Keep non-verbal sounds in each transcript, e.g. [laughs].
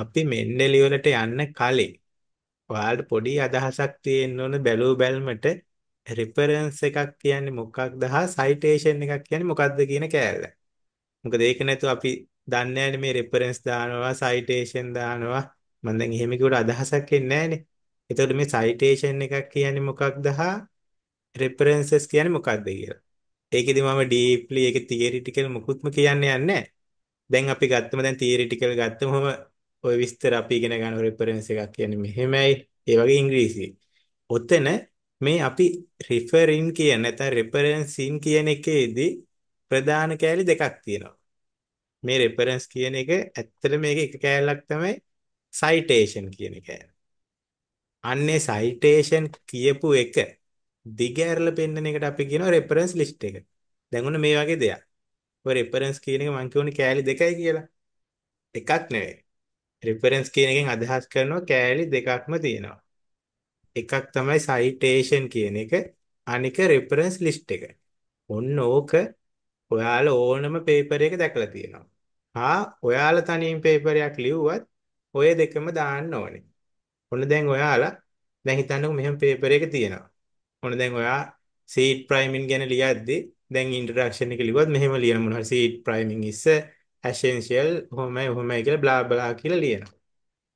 අපි මෙන්ඩලි වලට යන්න කලින් ඔයාලට පොඩි අදහසක් තියෙන්න ඕන බැලූ බැල්මට රෙෆරන්ස් එකක් කියන්නේ මොකක්ද හා සයිටේෂන් එකක් කියන්නේ මොකක්ද කියන කෑල්ල. මොකද ඒක නැතුව අපි දන්නේ නැහැ මේ රෙෆරන්ස් දානවා සයිටේෂන් දානවා මම දැන් එහෙම කිව්වට අදහසක් එන්නේ නැහනේ. එතකොට මේ සයිටේෂන් එකක් කියන්නේ මොකක්ද හා රෙෆරන්සස් කියන්නේ මොකක්ද කියලා. ඒකෙදි මම ඩීප්ලි ඒක තියරිටිකල් මුකුත්ම කියන්නේ නැහැ. දැන් අපි ගත්තම දැන් තියරිටිකල් ගත්තම ඔය විස්තර අපි ඉගෙන ගන්න රෙෆරන්ස් එකක් කියන්නේ මෙහෙමයි. ඒ වගේ ඉංග්‍රීසි. ඔතන මේ අපි රිෆරින් කියන නැත්නම් රෙෆරන්සින් කියන එකේදී ප්‍රධාන කෑලි දෙකක් තියෙනවා. මේ රෙෆරන්ස් කියන එක ඇත්තට මේක එක කෑල්ලක් තමයි සයිටේෂන් කියන එක. අන්නේ සයිටේෂන් කියපු එක දිගහැරලා පෙන්නන එකට අපි කියනවා රෙෆරන්ස් ලිස්ට් එක. දැන් ඔන්න මේ වගේ දෙයක්. ඔය රෙෆරන්ස් කියන එක මම කියන්නේ කෑලි දෙකයි කියලා. එකක් නෙවෙයි. reference කියන එකෙන් අදහස් කරනවා කෑලි දෙකක්ම තියෙනවා. එකක් තමයි citation කියන එක, අනික reference list එක. ඔන්න ඕක ඔයාලා ඕනම paper එක දැකලා තියෙනවා. හා ඔයාලා තනියෙන් paper එකක් ලිව්වත් ඔය දෙකම දාන්න ඕනේ. ඔන්න දැන් ඔයාලා දැන් හිතන්නකෝ මෙහෙම paper එක තියෙනවා. ඔන්න දැන් ඔයා seed priming ගැන ලියද්දී දැන් introduction එක ලිව්වත් මෙහෙම ලියන මොනවා seed priming is a ඇසෙන්ෂියල් හොමයි හොමයි කියලා බ්ලා බ්ලා කියලා ලියනවා.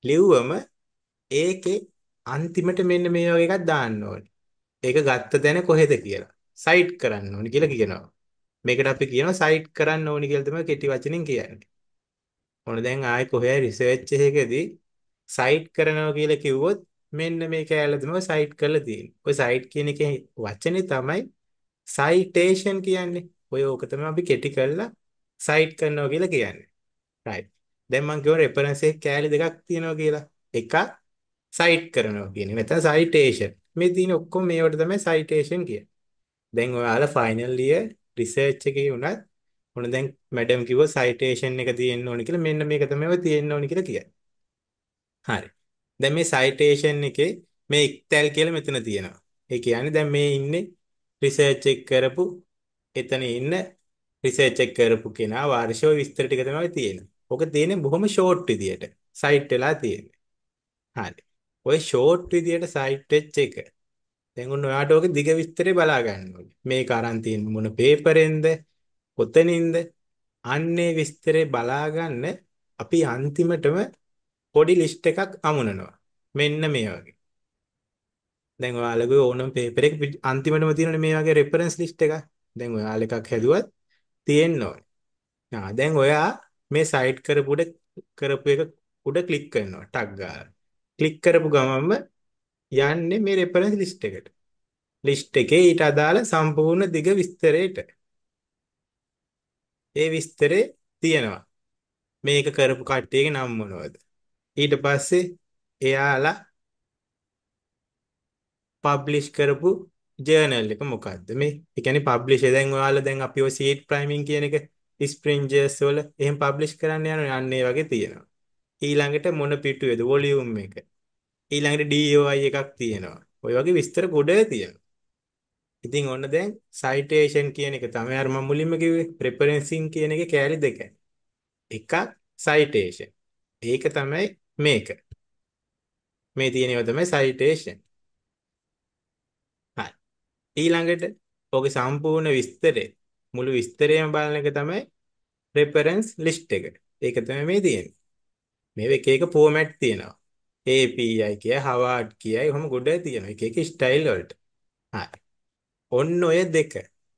ලිව්වම ඒකේ අන්තිමට මෙන්න මේ වගේ එකක් දාන්න ඕනේ. ඒක ගත්ත දැන කොහෙද කියලා. සයිට් කරන්න ඕනේ කියලා කියනවා. මේකට අපි කියනවා සයිට් කරන්න ඕනේ කියලා තමයි කෙටි වචනෙන් කියන්නේ. ඔන්න දැන් ආයේ කොහේ රිසර්ච් එකකදී සයිට් කරනවා කියලා කිව්වොත් මෙන්න මේ කෑල්ල තමයි සයිට් කරලා තියෙන්නේ. ඔය සයිට් කියන එකේ වචනේ තමයි සයිටේෂන් කියන්නේ. ඔය ඕක තමයි අපි කෙටි කරලා සයිට් කරනවා කියලා කියන්නේ. right. දැන් මම කියව රෙෆරන්ස් එක කෑලි දෙකක් තියෙනවා කියලා. එකක් සයිට් කරනවා කියන්නේ. මෙතන සයිටේෂන්. මේ තියෙන ඔක්කොම මේවට තමයි සයිටේෂන් කියන්නේ. දැන් ඔයාලා ෆයිනල් ඉයර් රිසර්ච් එකේ උනත් ඔන්න දැන් මැඩම් කිව්ව සයිටේෂන් එක තියෙන්න ඕනේ කියලා. මෙන්න මේක තමයි ඔය තියෙන්න ඕනේ කියලා කියන්නේ. හරි. දැන් මේ සයිටේෂන් එකේ මේ ඉක්තල් කියලා මෙතන තියෙනවා. ඒ කියන්නේ දැන් මේ ඉන්නේ රිසර්ච් එක කරපු එතන ඉන්න රිසර්ච් එක කරපු කෙනා වාර්ෂික විස්තර ටික තමයි තියෙන්නේ. ඔක තියෙන්නේ බොහොම ෂෝට් විදියට. සයිට් වෙලා තියෙන්නේ. හරි. ඔය ෂෝට් විදියට සයිට් වෙච්ච එක. දැන් ඔන්න ඔයාට ඔගේ දිග විස්තරේ බලා ගන්න ඕනේ. මේක අරන් තියෙන මොන පේපරෙන්ද? කොතනින්ද? අන්නේ විස්තරේ බලා ගන්න අපි අන්තිමටම පොඩි ලිස්ට් එකක් අමුණනවා. මෙන්න මේ වගේ. දැන් ඔයාලගේ ඕනම පේපර් එක අන්තිමටම තියෙනනේ මේ වගේ රෙෆරන්ස් ලිස්ට් එකක්. දැන් ඔයාල එකක් හැදුවත් තියෙන්න ඕනේ. ආ දැන් ඔයා මේ සයිට් කරපු උඩ කරපු එක උඩ ක්ලික් කරනවා ටක් ගාලා. ක්ලික් කරපු ගමන්ම යන්නේ මේ රෙෆරන්ස් ලිස්ට් එකට. ලිස්ට් එකේ ඊට අදාළ සම්පූර්ණ දිග විස්තරයට. ඒ විස්තරේ තියෙනවා. මේක කරපු කට්ටියගේ නම් මොනවද? ඊට පස්සේ එයාලා පබ්ලිෂ් කරපු ජර්නල් එක මොකක්ද මේ ඒ කියන්නේ පබ්ලිෂ් දැන් ඔයාලා දැන් අපි ඔය සීට් ප්‍රයිමින් කියන එක ස්ප්‍රින්ජර්ස් වල එහෙම පබ්ලිෂ් කරන්න යනවා අන්න ඒ වගේ තියෙනවා ඊළඟට මොන පිටුවේද වොලියුම් එක ඊළඟට DOI එකක් තියෙනවා ඔය වගේ විස්තර ගොඩ තියෙනවා ඉතින් ඔන්න දැන් සයිටේෂන් කියන එක තමයි අර මම මුලින්ම කිව්වේ රෙෆරෙන්සින් කියන එක කෑලි දෙකයි එකක් සයිටේෂන් ඒක තමයි මේක මේ තියෙනව තමයි සයිටේෂන් ඊළඟට ඔගේ සම්පූර්ණ විස්තරය මුළු විස්තරයම බලන එක තමයි reference list එක. ඒක තමයි මේ තියෙන්නේ. මේ එක එක format තියෙනවා. API කියයි, Harvard කියයි, ඔහොම ගොඩක් තියෙනවා. එක එක style වලට. හරි. ඔන්න ඔය දෙක.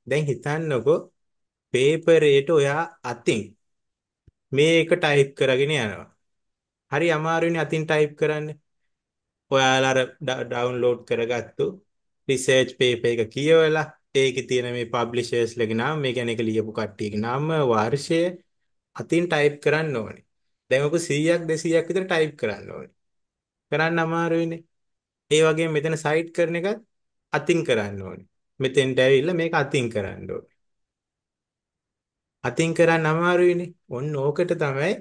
දැන් හිතන්නකෝ පේපරේට ඔයා අතින් මේක ටයිප් කරගෙන යනවා. හරි අමාරුනේ අතින් ටයිප් කරන්න. ඔයාලා අර ඩවුන්ලෝඩ් කරගත්තු රිසර්ච් පේපර් එක කියවලා ඒකේ තියෙන මේ පබ්ලිෂර්ස් ලගේ නාම මේ කියන්නේ ඒක ලියපු කට්ටියගේ නාම වර්ෂය අතින් ටයිප් කරන්න ඕනේ. දැන් ඔක 100ක් 200ක් විතර ටයිප් කරන්න ඕනේ. කරන්න අමාරුයිනේ. ඒ වගේ මෙතන සයිට් කරන එකත් අතින් කරන්න ඕනේ. මෙතෙන්ට ඇවිල්ලා මේක අතින් කරන්න ඕනේ. අතින් කරන්න අමාරුයිනේ. ඔන්න ඕකට තමයි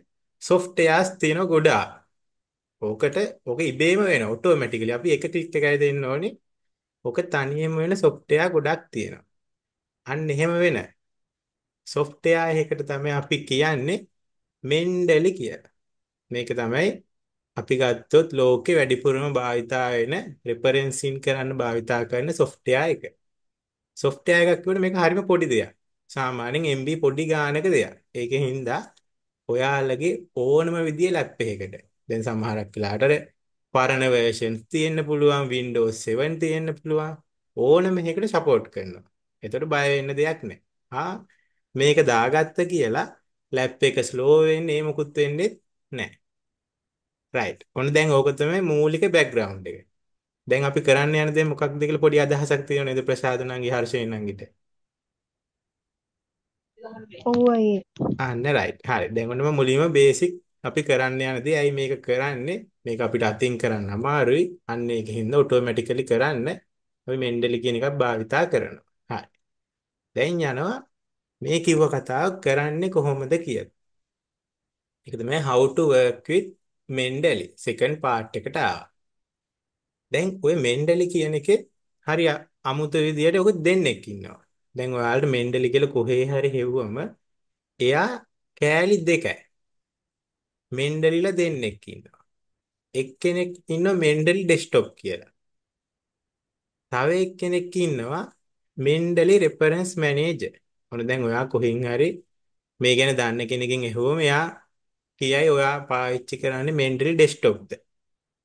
සොෆ්ට්වෙයාර්ස් තියෙන ගොඩාක්. ඕකට ඕක ඉබේම වෙනවා ඔටෝමැටිකලි. අපි එක ටික් එකයි දෙන්න ඕනේ. ඔක තනියම වෙන software ගොඩක් තියෙනවා. අන්න එහෙම වෙන software එකකට තමයි අපි කියන්නේ Mendeley කියලා. මේක තමයි අපි ගත්තොත් ලෝකේ වැඩිපුරම භාවිතා වෙන රෙෆරෙන්සින් කරන්න භාවිතා කරන software එක. software එකක් කියුවොත් මේක හරිම පොඩි දෙයක්. සාමාන්‍යයෙන් MB පොඩි ගානක දෙයක්. ඒකෙන් හින්දා ඔයාලගේ ඕනම විදිය ලැප් එකකට. දැන් සමහරක් වෙලාට පරණ versions තියෙන්න පුළුවන් Windows 7 තියෙන්න පුළුවන් ඕනම එකකට support කරනවා. ඒතකොට බය වෙන්න දෙයක් නැහැ. ආ මේක දාගත්ත කියලා ලැප් එක slow වෙන්නේ මොකුත් වෙන්නේ නැහැ. right. ඔන්න දැන් ඕක තමයි මූලික background එක. දැන් අපි කරන්න යන දේ මොකක්ද කියලා පොඩි අදහසක් තියෙනවද ප්‍රසාද නංගි හර්ෂයෙන් නංගිට? ඔව් අයියේ. අන්න right. හරි. දැන් ඔන්න මම මුලින්ම basic අපි කරන්න යන දේ ඇයි මේක කරන්නේ මේක අපිට අතින් කරන්න අමාරුයි අන්න ඒක හින්දා ඔටෝමැටිකලි කරන්න අපි මෙන්ඩලි කියන එකක් භාවිතා කරනවා හරි දැන් යනවා මේ කිව්ව කතාව කරන්නේ කොහොමද කියලා ඒක තමයි how to work with mentally second part එකට ආවා දැන් ওই mentally කියන එකේ හරි අමුතු විදියට ඔක දෙන්නෙක් ඉන්නවා දැන් ඔයාලට mentally කියලා කොහේ හරි හෙව්වම එයා කෑලි දෙකයි මෙන්ඩලිලා දෙන්නෙක් ඉන්නවා. එක්කෙනෙක් ඉන්නවා මෙන්ඩලි ඩෙස්ක්ටොප් කියලා. තව එක්කෙනෙක් ඉන්නවා මෙන්ඩලි රෙෆරන්ස් මැනේජර්. ඔන්න දැන් ඔයා කොහෙන් හරි මේ ගැන දන්න කෙනකින් ඇහුවම එයා කියයි ඔයා පාවිච්චි කරන්නේ මෙන්ඩලි ඩෙස්ක්ටොප්ද?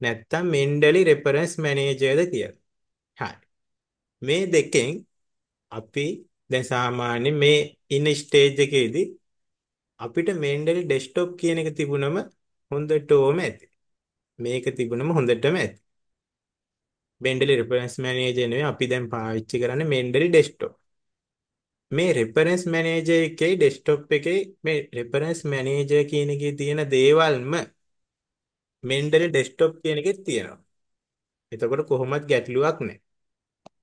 නැත්තම් මෙන්ඩලි රෙෆරන්ස් මැනේජර්ද කියලා. හරි. මේ දෙකෙන් අපි දැන් සාමාන්‍ය මේ ඉන්න ස්ටේජ් එකේදී අපිට මේන්ඩලි ඩෙස්ක්ටොප් කියන එක තිබුණම හොඳටම ඇති. මේක තිබුණම හොඳටම ඇති. මේන්ඩලි රෙෆරන්ස් මැනේජර් නෙවෙයි අපි දැන් පාවිච්චි කරන්නේ මේන්ඩලි ඩෙස්ක්ටොප්. මේ රෙෆරන්ස් මැනේජර් එකේ ඩෙස්ක්ටොප් එකේ මේ රෙෆරන්ස් මැනේජර් කියන එකේ තියෙන දේවල්ම මෙන්ඩලි ඩෙස්ක්ටොප් කියන එකෙත් තියෙනවා. එතකොට කොහොමත් ගැටලුවක් නැහැ.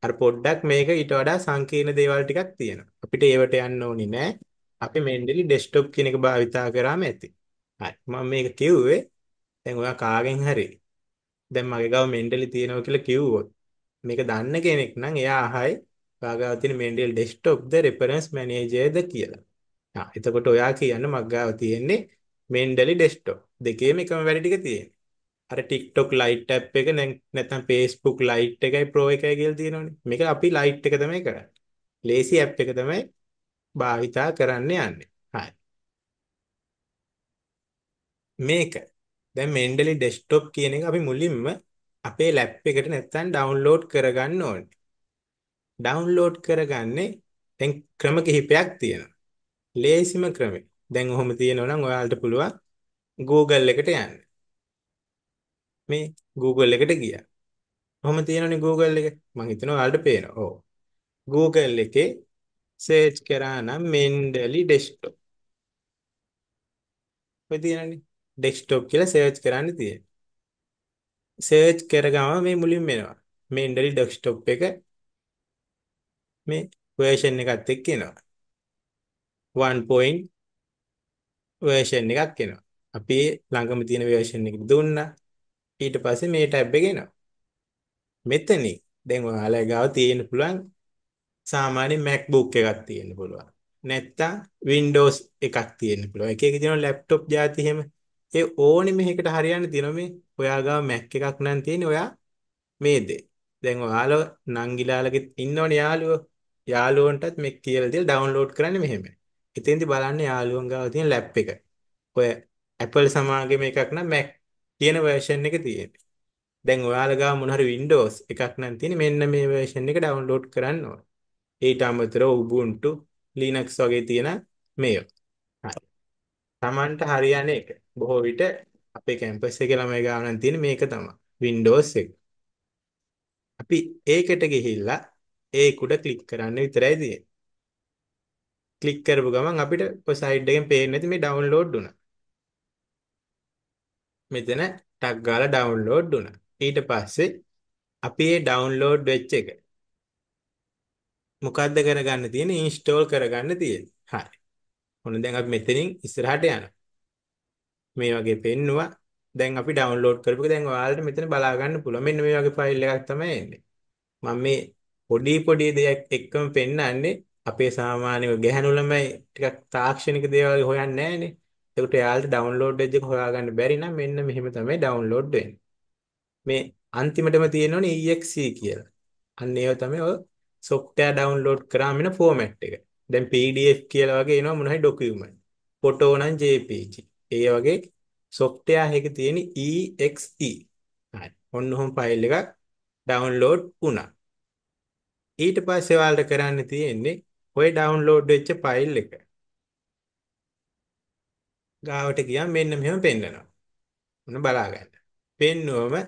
අර පොඩ්ඩක් මේක ඊට වඩා සංකීර්ණ දේවල් ටිකක් තියෙනවා. අපිට ඒවට යන්න ඕනි නෑ. අපි මේන්ඩලි ඩෙස්ක්ටොප් කියන එක භාවිතා කරාම ඇති. හරි. මම මේක කිව්වේ දැන් ඔයා කාගෙන් හරි දැන් මගේ ගාව මේන්ඩලි තියෙනවා කියලා කිව්වොත් මේක දන්න කෙනෙක් නම් එයා අහයි ඔයාගාව තියෙන මේන්ඩල් ඩෙස්ක්ටොප්ද රෙෆරන්ස් මැනේජර්ද කියලා. ආ එතකොට ඔයා කියන්න මග ගාව තියෙන්නේ මේන්ඩලි ඩෙස්ක්ටොප්. දෙකේම එකම වැඩ ටික තියෙනවා. අර TikTok Lite app එක නැත්නම් Facebook Lite එකයි Pro එකයි කියලා තියෙනවනේ. මේක අපි Lite එක තමයි කරන්නේ. ලේසි app එක තමයි භාවිතා කරන්න යන්නේ. හරි. මේක දැන් Mendeley desktop කියන එක අපි මුලින්ම අපේ ලැප් එකට නැත්තම් ඩවුන්ලෝඩ් කරගන්න ඕනේ. ඩවුන්ලෝඩ් කරගන්නේ දැන් ක්‍රම කිහිපයක් තියෙනවා. ලේසිම ක්‍රමේ. දැන් ඔහොම තියෙනවා නම් ඔයාලට පුළුවන් Google එකට යන්න. මේ Google එකට ගියා. ඔහොම තියෙනනේ Google එක. මම හිතනවා ඔයාලට පේනවා. ඔව්. Google එකේ සර්ච් කරා නම් මෙන්ඩලි ඩෙස්ක්ටොප්. ඔය තියෙනනේ ඩෙස්ක්ටොප් කියලා සර්ච් කරන්න තියෙන. සර්ච් කරගම මේ මුලින්ම එනවා. මෙන්ඩලි ඩෙස්ක්ටොප් එක මේ version එකත් එක්ක එනවා. 1. version එකක් එනවා. අපි ළඟම තියෙන version එක දුන්නා. ඊට පස්සේ මේ ටැබ් එක එනවා. මෙතනින් දැන් ඔයාලා ගාව තියෙන්න පුළුවන් සාමාන්‍ය MacBook එකක් තියෙන්න පුළුවන්. නැත්තම් Windows එකක් තියෙන්න පුළුවන්. එක එක තියෙනවා laptop જાති එහෙම. ඒ ඕනෙම එකකට හරියන්න තියෙනවා මේ ඔයා ගාව Mac එකක් නම් තියෙන්නේ ඔයා මේ දේ. දැන් ඔයාලව නංගිලාලගෙත් ඉන්නවනේ යාළුවෝ. යාළුවන්ටත් මේ කියලා දීලා ඩවුන්ලෝඩ් කරන්නේ මෙහෙම. එතෙන්දී බලන්න යාළුවන් ගාව තියෙන ලැප් එක. ඔය Apple සමාගම එකක් නම් Mac තියෙන version එක තියෙන්නේ. දැන් ඔයාලා ගාව මොන හරි Windows එකක් නම් තියෙන්නේ මෙන්න මේ version එක ඩවුන්ලෝඩ් කරන්න ඕනේ. ඊට අමතරව Ubuntu Linux වගේ තියෙන මේවා. තමන්ට හරියන එක. බොහෝ විට අපේ කැම්පස් එකේ ළමයි ගානන් තියෙන මේක තමයි Windows එක. අපි ඒකට ගිහිල්ලා ඒකුඩ ක්ලික් කරන්න විතරයි තියෙන්නේ. ක්ලික් කරපු ගමන් අපිට ඔය සයිඩ් එකෙන් පේන්නේ නැති මේ ඩවුන්ලෝඩ් වුණා. මෙතන ටක් ගාලා ඩවුන්ලෝඩ් වුණා. ඊට පස්සේ අපි ඒ ඩවුන්ලෝඩ් වෙච්ච එක මොකද්ද කරගන්න තියෙන්නේ? ඉන්ස්ටෝල් කරගන්න තියෙන්නේ. හරි. ඔන්න දැන් අපි මෙතනින් ඉස්සරහට යනවා. මේ වගේ පෙන්නවා. දැන් අපි ඩවුන්ලෝඩ් කරපුවක දැන් ඔයාලට මෙතන බලා ගන්න පුළුවන්. මෙන්න මේ වගේ ෆයිල් එකක් තමයි එන්නේ. මම මේ පොඩි පොඩි දෙයක් එක්කම පෙන්වන්නේ අපේ සාමාන්‍ය ගැහණු ළමයි ටිකක් තාක්ෂණික දේවල් හොයන්නේ නැහනේ. ඒකට යාළුවට ඩවුන්ලෝඩ් වෙච්ච එක හොයාගන්න බැරි නම් මෙන්න මෙහෙම තමයි ඩවුන්ලෝඩ් වෙන්නේ. මේ අන්තිමටම තියෙනෝනේ exe කියලා. අන්න ඒව තමයි ඔය software download කරාම එන format එක. දැන් PDF කියලා වගේ එනවා මොන හරි document. photo නම් JPG. ඒ වගේ software එකේ තියෙන EXE. E. හරි. ඔන්න ඔහොම file එකක් download වුණා. ඊට පස්සේ ඔයාලට කරන්න තියෙන්නේ ඔය download වෙච්ච file එක. ගාවට ගියා මෙන්න මෙහෙම පෙන්නනවා. ඔන්න බලා ගන්න. පෙන්නුවම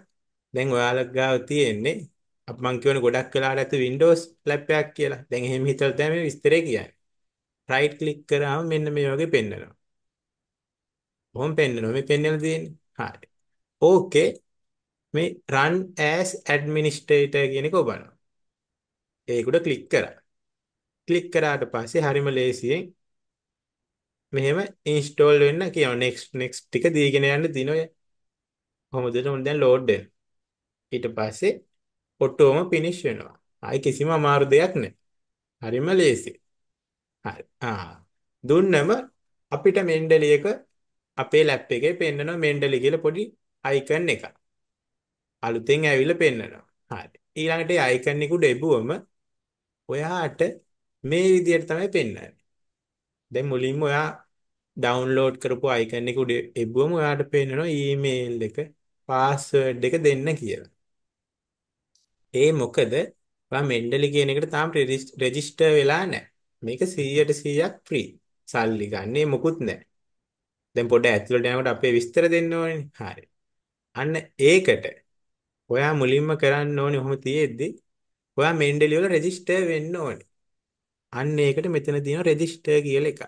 දැන් ඔයාලට ගාව තියෙන්නේ අප මං කියවන ගොඩක් වෙලාට ඇති Windows ලැප්පයක් කියලා. දැන් එහෙම හිතලා තමයි මේ විස්තරේ කියන්නේ. right click කරාම මෙන්න මේ වගේ පෙන්වනවා. කොහොම පෙන්වනවා? මේ පෙන්වලා තියෙන්නේ. හරි. ඕකේ මේ run as administrator කියන එක ඔබනවා. ඒකට ක්ලික් කරා. ක්ලික් කරාට පස්සේ හරිම ලේසියෙන් මෙහෙම install වෙන්න කියනවා. next next ටික දීගෙන යන්න දිනෝ. කොහොමද දැන් ලෝඩ් වෙන. ඊට පස්සේ ඔටෝම ෆිනිෂ් වෙනවා. ආයි කිසිම අමාරු දෙයක් නැහැ. හරිම ලේසි. හරි. ආ දුන්නම අපිට මෙන්ඩලි එක අපේ ලැප් එකේ පෙන්නන මෙන්ඩලි කියලා පොඩි අයිකන් එකක්. අලුතෙන් ඇවිල්ලා පෙන්නනවා. හරි. ඊළඟට ඒ අයිකන් එක උඩ එබුවම ඔයාට මේ විදියට තමයි පෙන්වන්නේ. දැන් මුලින්ම ඔයා ඩවුන්ලෝඩ් කරපු අයිකන් එක උඩ එබුවම ඔයාට පෙන්වනවා ඊමේල් එක, පාස්වර්ඩ් එක දෙන්න කියලා. ඒ මොකද ඔයා මෙන්ඩලි කියන එකට තාම රෙජිස්ටර් වෙලා නැහැ. මේක 100ට 100ක් ෆ්‍රී. සල්ලි ගන්නේ මොකුත් නැහැ. දැන් පොඩ්ඩ ඇතුළට යනකොට අපේ විස්තර දෙන්න ඕනේ. හරි. අන්න ඒකට ඔයා මුලින්ම කරන්න ඕනේ ඔහොම තියෙද්දි ඔයා මෙන්ඩලි වල රෙජිස්ටර් වෙන්න ඕනේ. අන්න ඒකට මෙතන තියෙන රෙජිස්ටර් කියලා එක.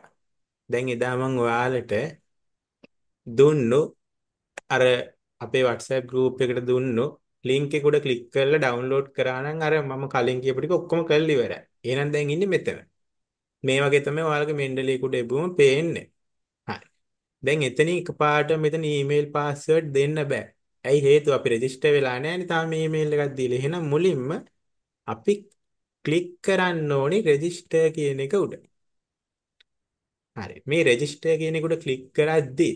දැන් එදා මම ඔයාලට දුන්නු අර අපේ WhatsApp group එකට දුන්නු ලින්ක් එක උඩ ක්ලික් කරලා ඩවුන්ලෝඩ් කරා නම් අර මම කලින් කියපු ටික ඔක්කොම කරලා ඉවරයි. එහෙනම් දැන් ඉන්නේ මෙතන. මේ වගේ තමයි ඔයාලගේ මෙන්ඩලී කුඩ එබුවම පේන්නේ. හරි. දැන් එතන එකපාරට මෙතන ඊමේල් පාස්වර්ඩ් දෙන්න බෑ. ඇයි හේතුව අපි රෙජිස්ටර් වෙලා නැහැ නේ තාම ඊමේල් එකක් දීලා. එහෙනම් මුලින්ම අපි ක්ලික් කරන්න ඕනි රෙජිස්ටර් කියන එක උඩ. හරි. මේ රෙජිස්ටර් කියන එක උඩ ක්ලික් කරද්දී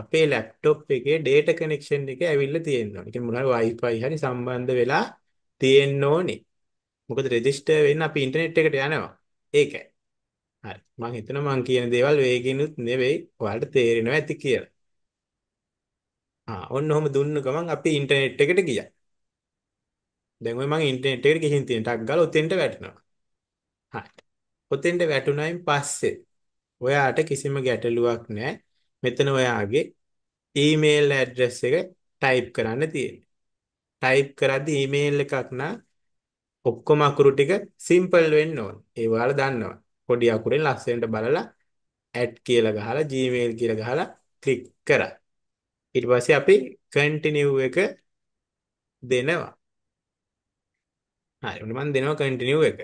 අපේ ලැප්ටොප් එකේ data connection එක ඇවිල්ලා තියෙන්න ඕනේ. කියන්නේ මොනවා හරි Wi-Fi හරි සම්බන්ධ වෙලා තියෙන්න ඕනේ. මොකද රෙජිස්ටර් වෙන්න අපි ඉන්ටර්නෙට් එකට යනවා. ඒකයි. හරි. මම හිතනවා මම කියන දේවල් වේගිනුත් නෙවෙයි ඔයාලට තේරෙනවා ඇති කියලා. ආ ඔන්න ඔහම දුන්න ගමන් අපි ඉන්ටර්නෙට් එකට ගියා. දැන් ඔය මම ඉන්ටර්නෙට් එකට ගිහින් තියෙන ටක් ගාලා ඔතෙන්ට වැටෙනවා. හරි. ඔතෙන්ට වැටුණයින් පස්සේ ඔයාට කිසිම ගැටලුවක් නැහැ. මෙතන ඔයාගේ ඊමේල් ඇඩ්‍රස් එක ටයිප් කරන්න තියෙනවා. ටයිප් කරද්දී ඊමේල් එකක් නා ඔක්කොම අකුරු ටික සිම්පල් වෙන්න ඕන. ඒ ඔයාලා දන්නවා. පොඩි අකුරෙන් ලස්සනට බලලා ඇඩ් කියලා ගහලා Gmail කියලා ගහලා ක්ලික් කරා. ඊට පස්සේ අපි කන්ටිනියු එක දෙනවා. හරි. ඔන්න මම දෙනවා කන්ටිනියු එක.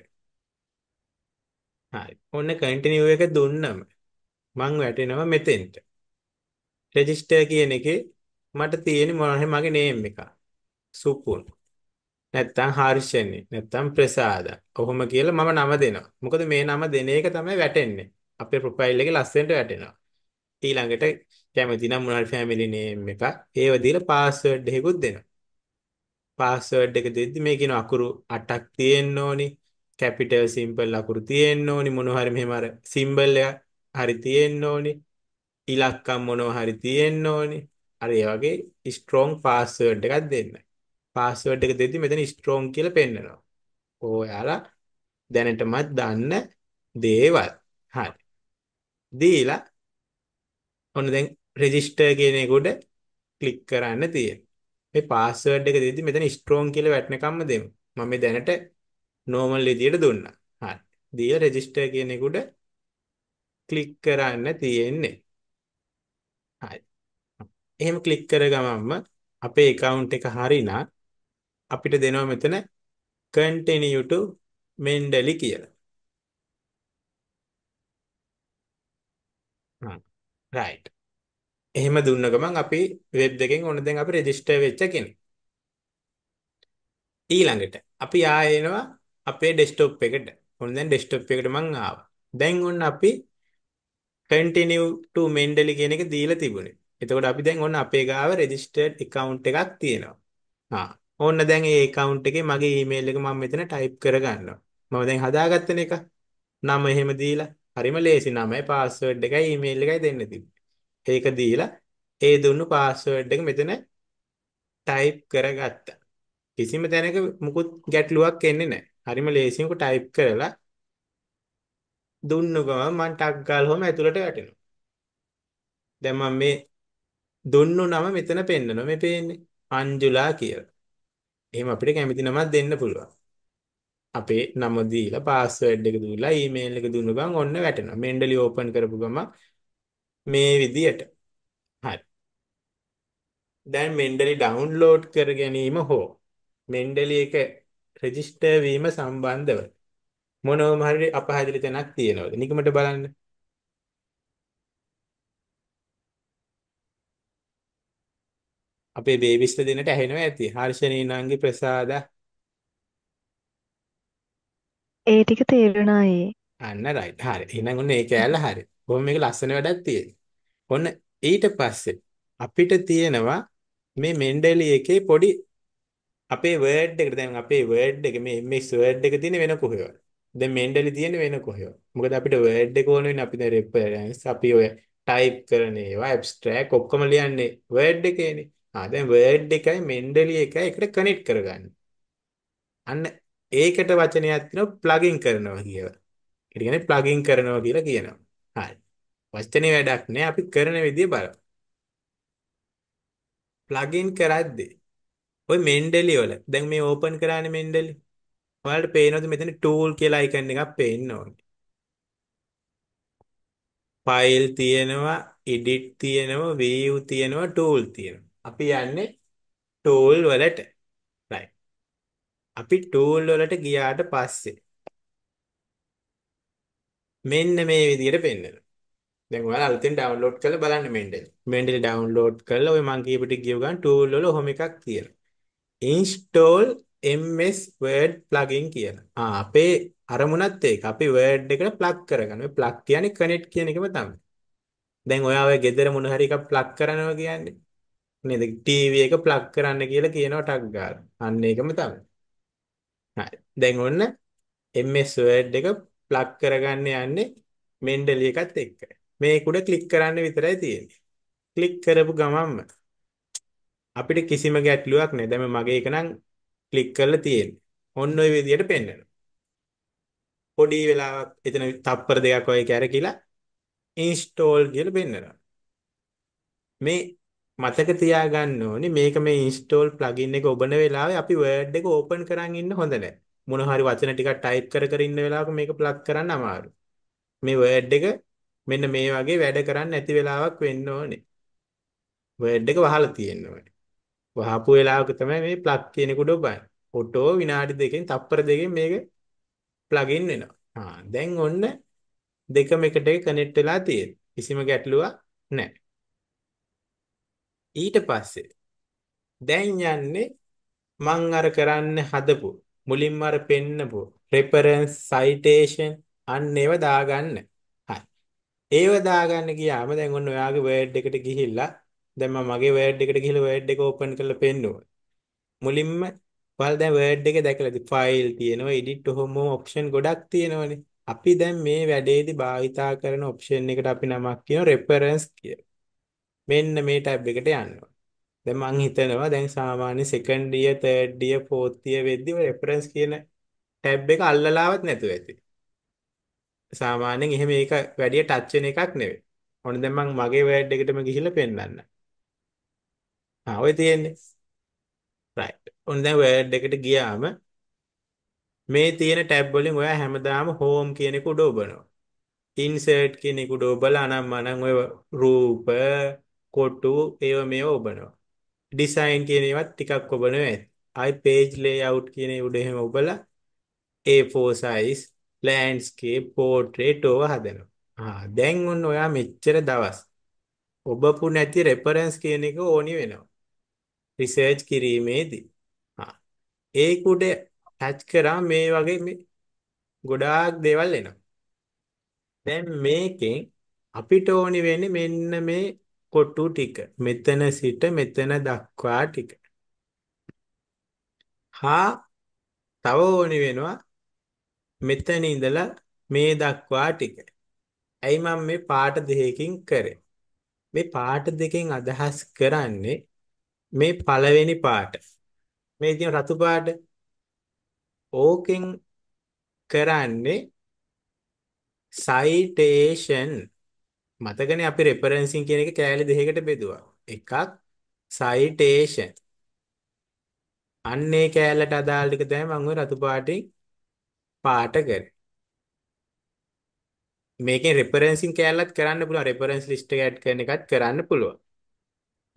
හරි. ඔන්න කන්ටිනියු එක දුන්නම මං වැටෙනවා මෙතෙන්ට. රෙජිස්ටර් කියන එකේ මට තියෙන්නේ මොනවද මගේ නේම් එක. සුපුන්. නැත්තම් හර්ෂණි. නැත්තම් ප්‍රසාද. ඔහොම කියලා මම නම දෙනවා. මොකද මේ නම දෙන එක තමයි වැටෙන්නේ. අපේ ප්‍රොෆයිල් එකේ ලස්සනට වැටෙනවා. ඊළඟට කැමති නම් මොනවාරි ෆැමිලි නේම් එක ඒව දීලා පාස්වර්ඩ් එකකුත් දෙනවා. පාස්වර්ඩ් එක දෙද්දි මේ කියන අකුරු 8ක් තියෙන්න ඕනි. කැපිටල් සිම්පල් අකුරු තියෙන්න ඕනි මොනවා හරි මෙහෙම අර සිම්බල් එක හරි තියෙන්න ඕනි ඉලක්කම් මොනවා හරි තියෙන්න ඕනේ. අර ඒ වගේ strong password එකක් දෙන්න. password එක දෙද්දි මෙතන strong කියලා පෙන්නනවා. ඔයාලා දැනටමත් දන්න දේවල්. හරි. දීලා ඔන්න දැන් register කියන එකට click කරන්න තියෙනවා. මේ password එක දෙද්දි මෙතන strong කියලා වැටෙනකම්ම දෙමු. මම මේ දැනට normal විදියට දුන්නා. හරි. දීලා register කියන එකට click කරන්න තියෙන්නේ. හරි. එහෙම ක්ලික් කර ගමන්ම අපේ account එක හරිනා අපිට දෙනවා මෙතන continue to Mendeley කියලා. right. එහෙම දුන්න ගමන් අපි වෙබ් එකෙන් ඕන දැන් අපි රෙජිස්ටර් වෙච්ච කෙනෙක්. ඊළඟට අපි ආයෙනවා අපේ ඩෙස්ක්ටොප් එකට. ඕන දැන් ඩෙස්ක්ටොප් එකට මං ආවා. දැන් ඔන්න අපි continue to Mendeley කියන එක දීලා තිබුණේ. එතකොට අපි දැන් ඔන්න අපේ ගාව registered account එකක් තියෙනවා. ආ ඔන්න දැන් මේ account එකේ මගේ email එක මම මෙතන type කරගන්නවා. මම දැන් හදාගත්තන එක. නම එහෙම දීලා හරිම ලේසි නමයි password එකයි email එකයි දෙන්න තිබුණේ. ඒක දීලා ඒ දුන්නු password එක මෙතන type කරගත්තා. කිසිම තැනක මුකුත් ගැටලුවක් එන්නේ නැහැ. හරිම ලේසියෙන් type කරලා දුන්නු ගමන් මං ටක් ගාලා හොම ඇතුළට වැටෙනවා. දැන් මම මේ දුන්නු නම මෙතන පෙන්නනවා. මේ පේන්නේ අංජුලා කියලා. එහෙම අපිට කැමති නමක් දෙන්න පුළුවන්. අපේ නම දීලා පාස්වර්ඩ් එක දුන්නා, ඊමේල් එක දුන්නු ගමන් ඔන්න වැටෙනවා. මෙන්ඩලි ඕපන් කරපු ගමන් මේ විදියට. හරි. දැන් මෙන්ඩලි ඩවුන්ලෝඩ් කර ගැනීම හෝ මෙන්ඩලි එක රෙජිස්ටර් වීම සම්බන්ධව මොනවම හරි අපහැදිලි තැනක් තියෙනවද? නිකමට බලන්න. අපේ බේබිස්ට දෙනට ඇහෙනවා ඇති. හර්ෂණී නංගි ප්‍රසාද ඒ ටික තේරුණා ඒ. අන්න රයිට්. හරි. එහෙනම් ඔන්න ඒ කෑල්ල හරි. කොහොම මේක ලස්සන වැඩක් තියෙනවා. ඔන්න ඊට පස්සේ අපිට තියෙනවා මේ මෙන්ඩලි එකේ පොඩි අපේ වර්ඩ් එකට දැන් අපේ වර්ඩ් එක මේ MS වර්ඩ් එක තියෙන වෙන කොහෙවත් දැන් මෙන්ඩලි තියෙන්නේ වෙන කොහෙව. මොකද අපිට වර්ඩ් එක ඕන වෙන්නේ අපි දැන් රෙෆරන්ස් අපි ඔය ටයිප් කරන ඒවා ඇබ්ස්ට්‍රැක්ට් ඔක්කොම ලියන්නේ වර්ඩ් එකේනේ. ආ දැන් වර්ඩ් එකයි මෙන්ඩලි එකයි එකට කනෙක්ට් කරගන්න. අන්න ඒකට වචනයක් තියෙනවා ප්ලගින් කරනවා කියලා. ඒ කියන්නේ ප්ලගින් කරනවා කියලා කියනවා. හරි. වචනේ වැඩක් නෑ අපි කරන විදිය බලමු. ප්ලගින් කරද්දී ඔය මෙන්ඩලි වල දැන් මේ ඕපන් කරානේ මෙන්ඩලි ඔයාලට පේනවද මෙතන ටූල් කියලා icon එකක් පේන්න ඕනේ. ෆයිල් තියෙනවා, edit තියෙනවා, view තියෙනවා, tool තියෙනවා. අපි යන්නේ tool වලට. right. අපි tool වලට ගියාට පස්සේ මෙන්න මේ විදිහට පෙන්වනවා. දැන් ඔයාලා අලුතෙන් ඩවුන්ලෝඩ් කරලා බලන්න මෙන්ඩල්. මෙන්ඩල් ඩවුන්ලෝඩ් කරලා ඔය මං කියපිට ගිය ගමන් tool වල ඔහොම එකක් තියෙනවා. install MS Word plugin කියලා. ආ අපේ අරමුණත් ඒක. අපි Word එකට plug කරගන්න. මේ plug කියන්නේ connect කියන එකම තමයි. දැන් ඔයා ඔය ගෙදර මොන හරි එකක් plug කරනවා කියන්නේ. නේද? TV එක plug කරන්න කියලා කියනවා ටක් ගාලා. අන්න ඒකම තමයි. හරි. දැන් ඔන්න MS Word එක plug කරගන්න යන්නේ Mendeley එකත් එක්ක. මේ උඩ click කරන්න විතරයි තියෙන්නේ. click කරපු ගමන්ම අපිට කිසිම ගැටලුවක් නෑ. දැන් මගේ එක නම් ක්ලික් කරලා තියෙන්නේ. ඔන්න ඔය විදිහට පෙන්වනවා. පොඩි වෙලාවක් එතන තප්පර දෙකක් වගේ කැරකිලා install කියලා පෙන්වනවා. මේ මතක තියාගන්න ඕනේ මේක මේ install plugin එක ඔබන වෙලාවේ අපි Word එක open කරන් ඉන්න හොඳ නැහැ. මොන හරි වචන ටිකක් type කර කර ඉන්න වෙලාවක මේක plug කරන්න අමාරුයි. මේ Word එක මෙන්න මේ වගේ වැඩ කරන්න නැති වෙලාවක් වෙන්න ඕනේ. Word එක වහලා තියෙන්න ඕනේ. වහපු වෙලාවක තමයි මේ ප්ලග් කියන කුඩ ඔබන්නේ. ඔටෝ විනාඩි දෙකෙන් තප්පර දෙකෙන් මේක ප්ලග් ඉන් වෙනවා. ආ දැන් ඔන්න දෙකම එකට කනෙක්ට් වෙලා තියෙන. කිසිම ගැටලුවක් නැහැ. ඊට පස්සේ දැන් යන්නේ මං අර කරන්න හදපු මුලින්ම අර පෙන්නපු reference citation අන්න ඒව දාගන්න. හරි. ඒව දාගන්න ගියාම දැන් ඔන්න ඔයාගේ Word එකට ගිහිල්ලා දැන් මම මගේ Word එකට ගිහලා Word එක open කරලා පෙන්නුවා. මුලින්ම ඔයාලා දැන් Word එකේ දැකලාද ෆයිල් තියෙනවා, edit ඔහොම option ගොඩක් තියෙනවනේ. අපි දැන් මේ වැඩේදී භාවිතා කරන option එකට අපි නමක් කියන reference කියලා. මෙන්න මේ tab එකට යනවා. දැන් මං හිතනවා දැන් සාමාන්‍ය second year, third year, fourth year වෙද්දී ඔය reference කියන tab එක අල්ලලාවත් නැතුව ඇති. සාමාන්‍යයෙන් එහෙම ඒක වැඩිය ටච් වෙන එකක් නෙවෙයි. ඕන දැන් මම මගේ Word එකටම ගිහිල්ලා පෙන්නන්න. ආ ඔය තියෙන්නේ. right. ඔන්න දැන් Word එකට ගියාම මේ තියෙන ටැබ් වලින් ඔයා හැමදාම home කියන එක උඩ ඔබනවා. insert කියන එක උඩ ඔබලා අනම් අනම් ඔය රූප, කොටු ඒව මේව ඔබනවා. design කියන ඒවත් ටිකක් ඔබනවා ඇති. ආයි page layout කියන උඩ එහෙම ඔබලා A4 size, landscape, portrait ඕවා හදනවා. ආ දැන් ඔන්න ඔයා මෙච්චර දවස් ඔබපු නැති reference කියන එක ඕනි වෙනවා. රිසර්ච් කිරීමේදී ඒක උඩ ටච් කරා මේ වගේ මේ ගොඩාක් දේවල් එනවා. දැන් මේකෙන් අපිට ඕනි වෙන්නේ මෙන්න මේ කොටු ටික. මෙතන සිට මෙතන දක්වා ටික. හා තව ඕනි වෙනවා මෙතන ඉඳලා මේ දක්වා ටික. ඇයි මම මේ පාට දෙකකින් කරේ? මේ පාට දෙකෙන් අදහස් කරන්නේ මේ පළවෙනි පාට. මේ තියෙන රතු පාට. ඕකෙන් කරන්නේ citation මතකනේ අපි referencing කියන එක කෑලි දෙකකට බෙදුවා. එකක් citation. අන්නේ කෑල්ලට අදාළ ටික තමයි මම ওই රතු පාටින් පාට කරේ. මේකෙන් referencing කෑල්ලත් කරන්න පුළුවන්. reference list එක add කරන එකත් කරන්න පුළුවන්.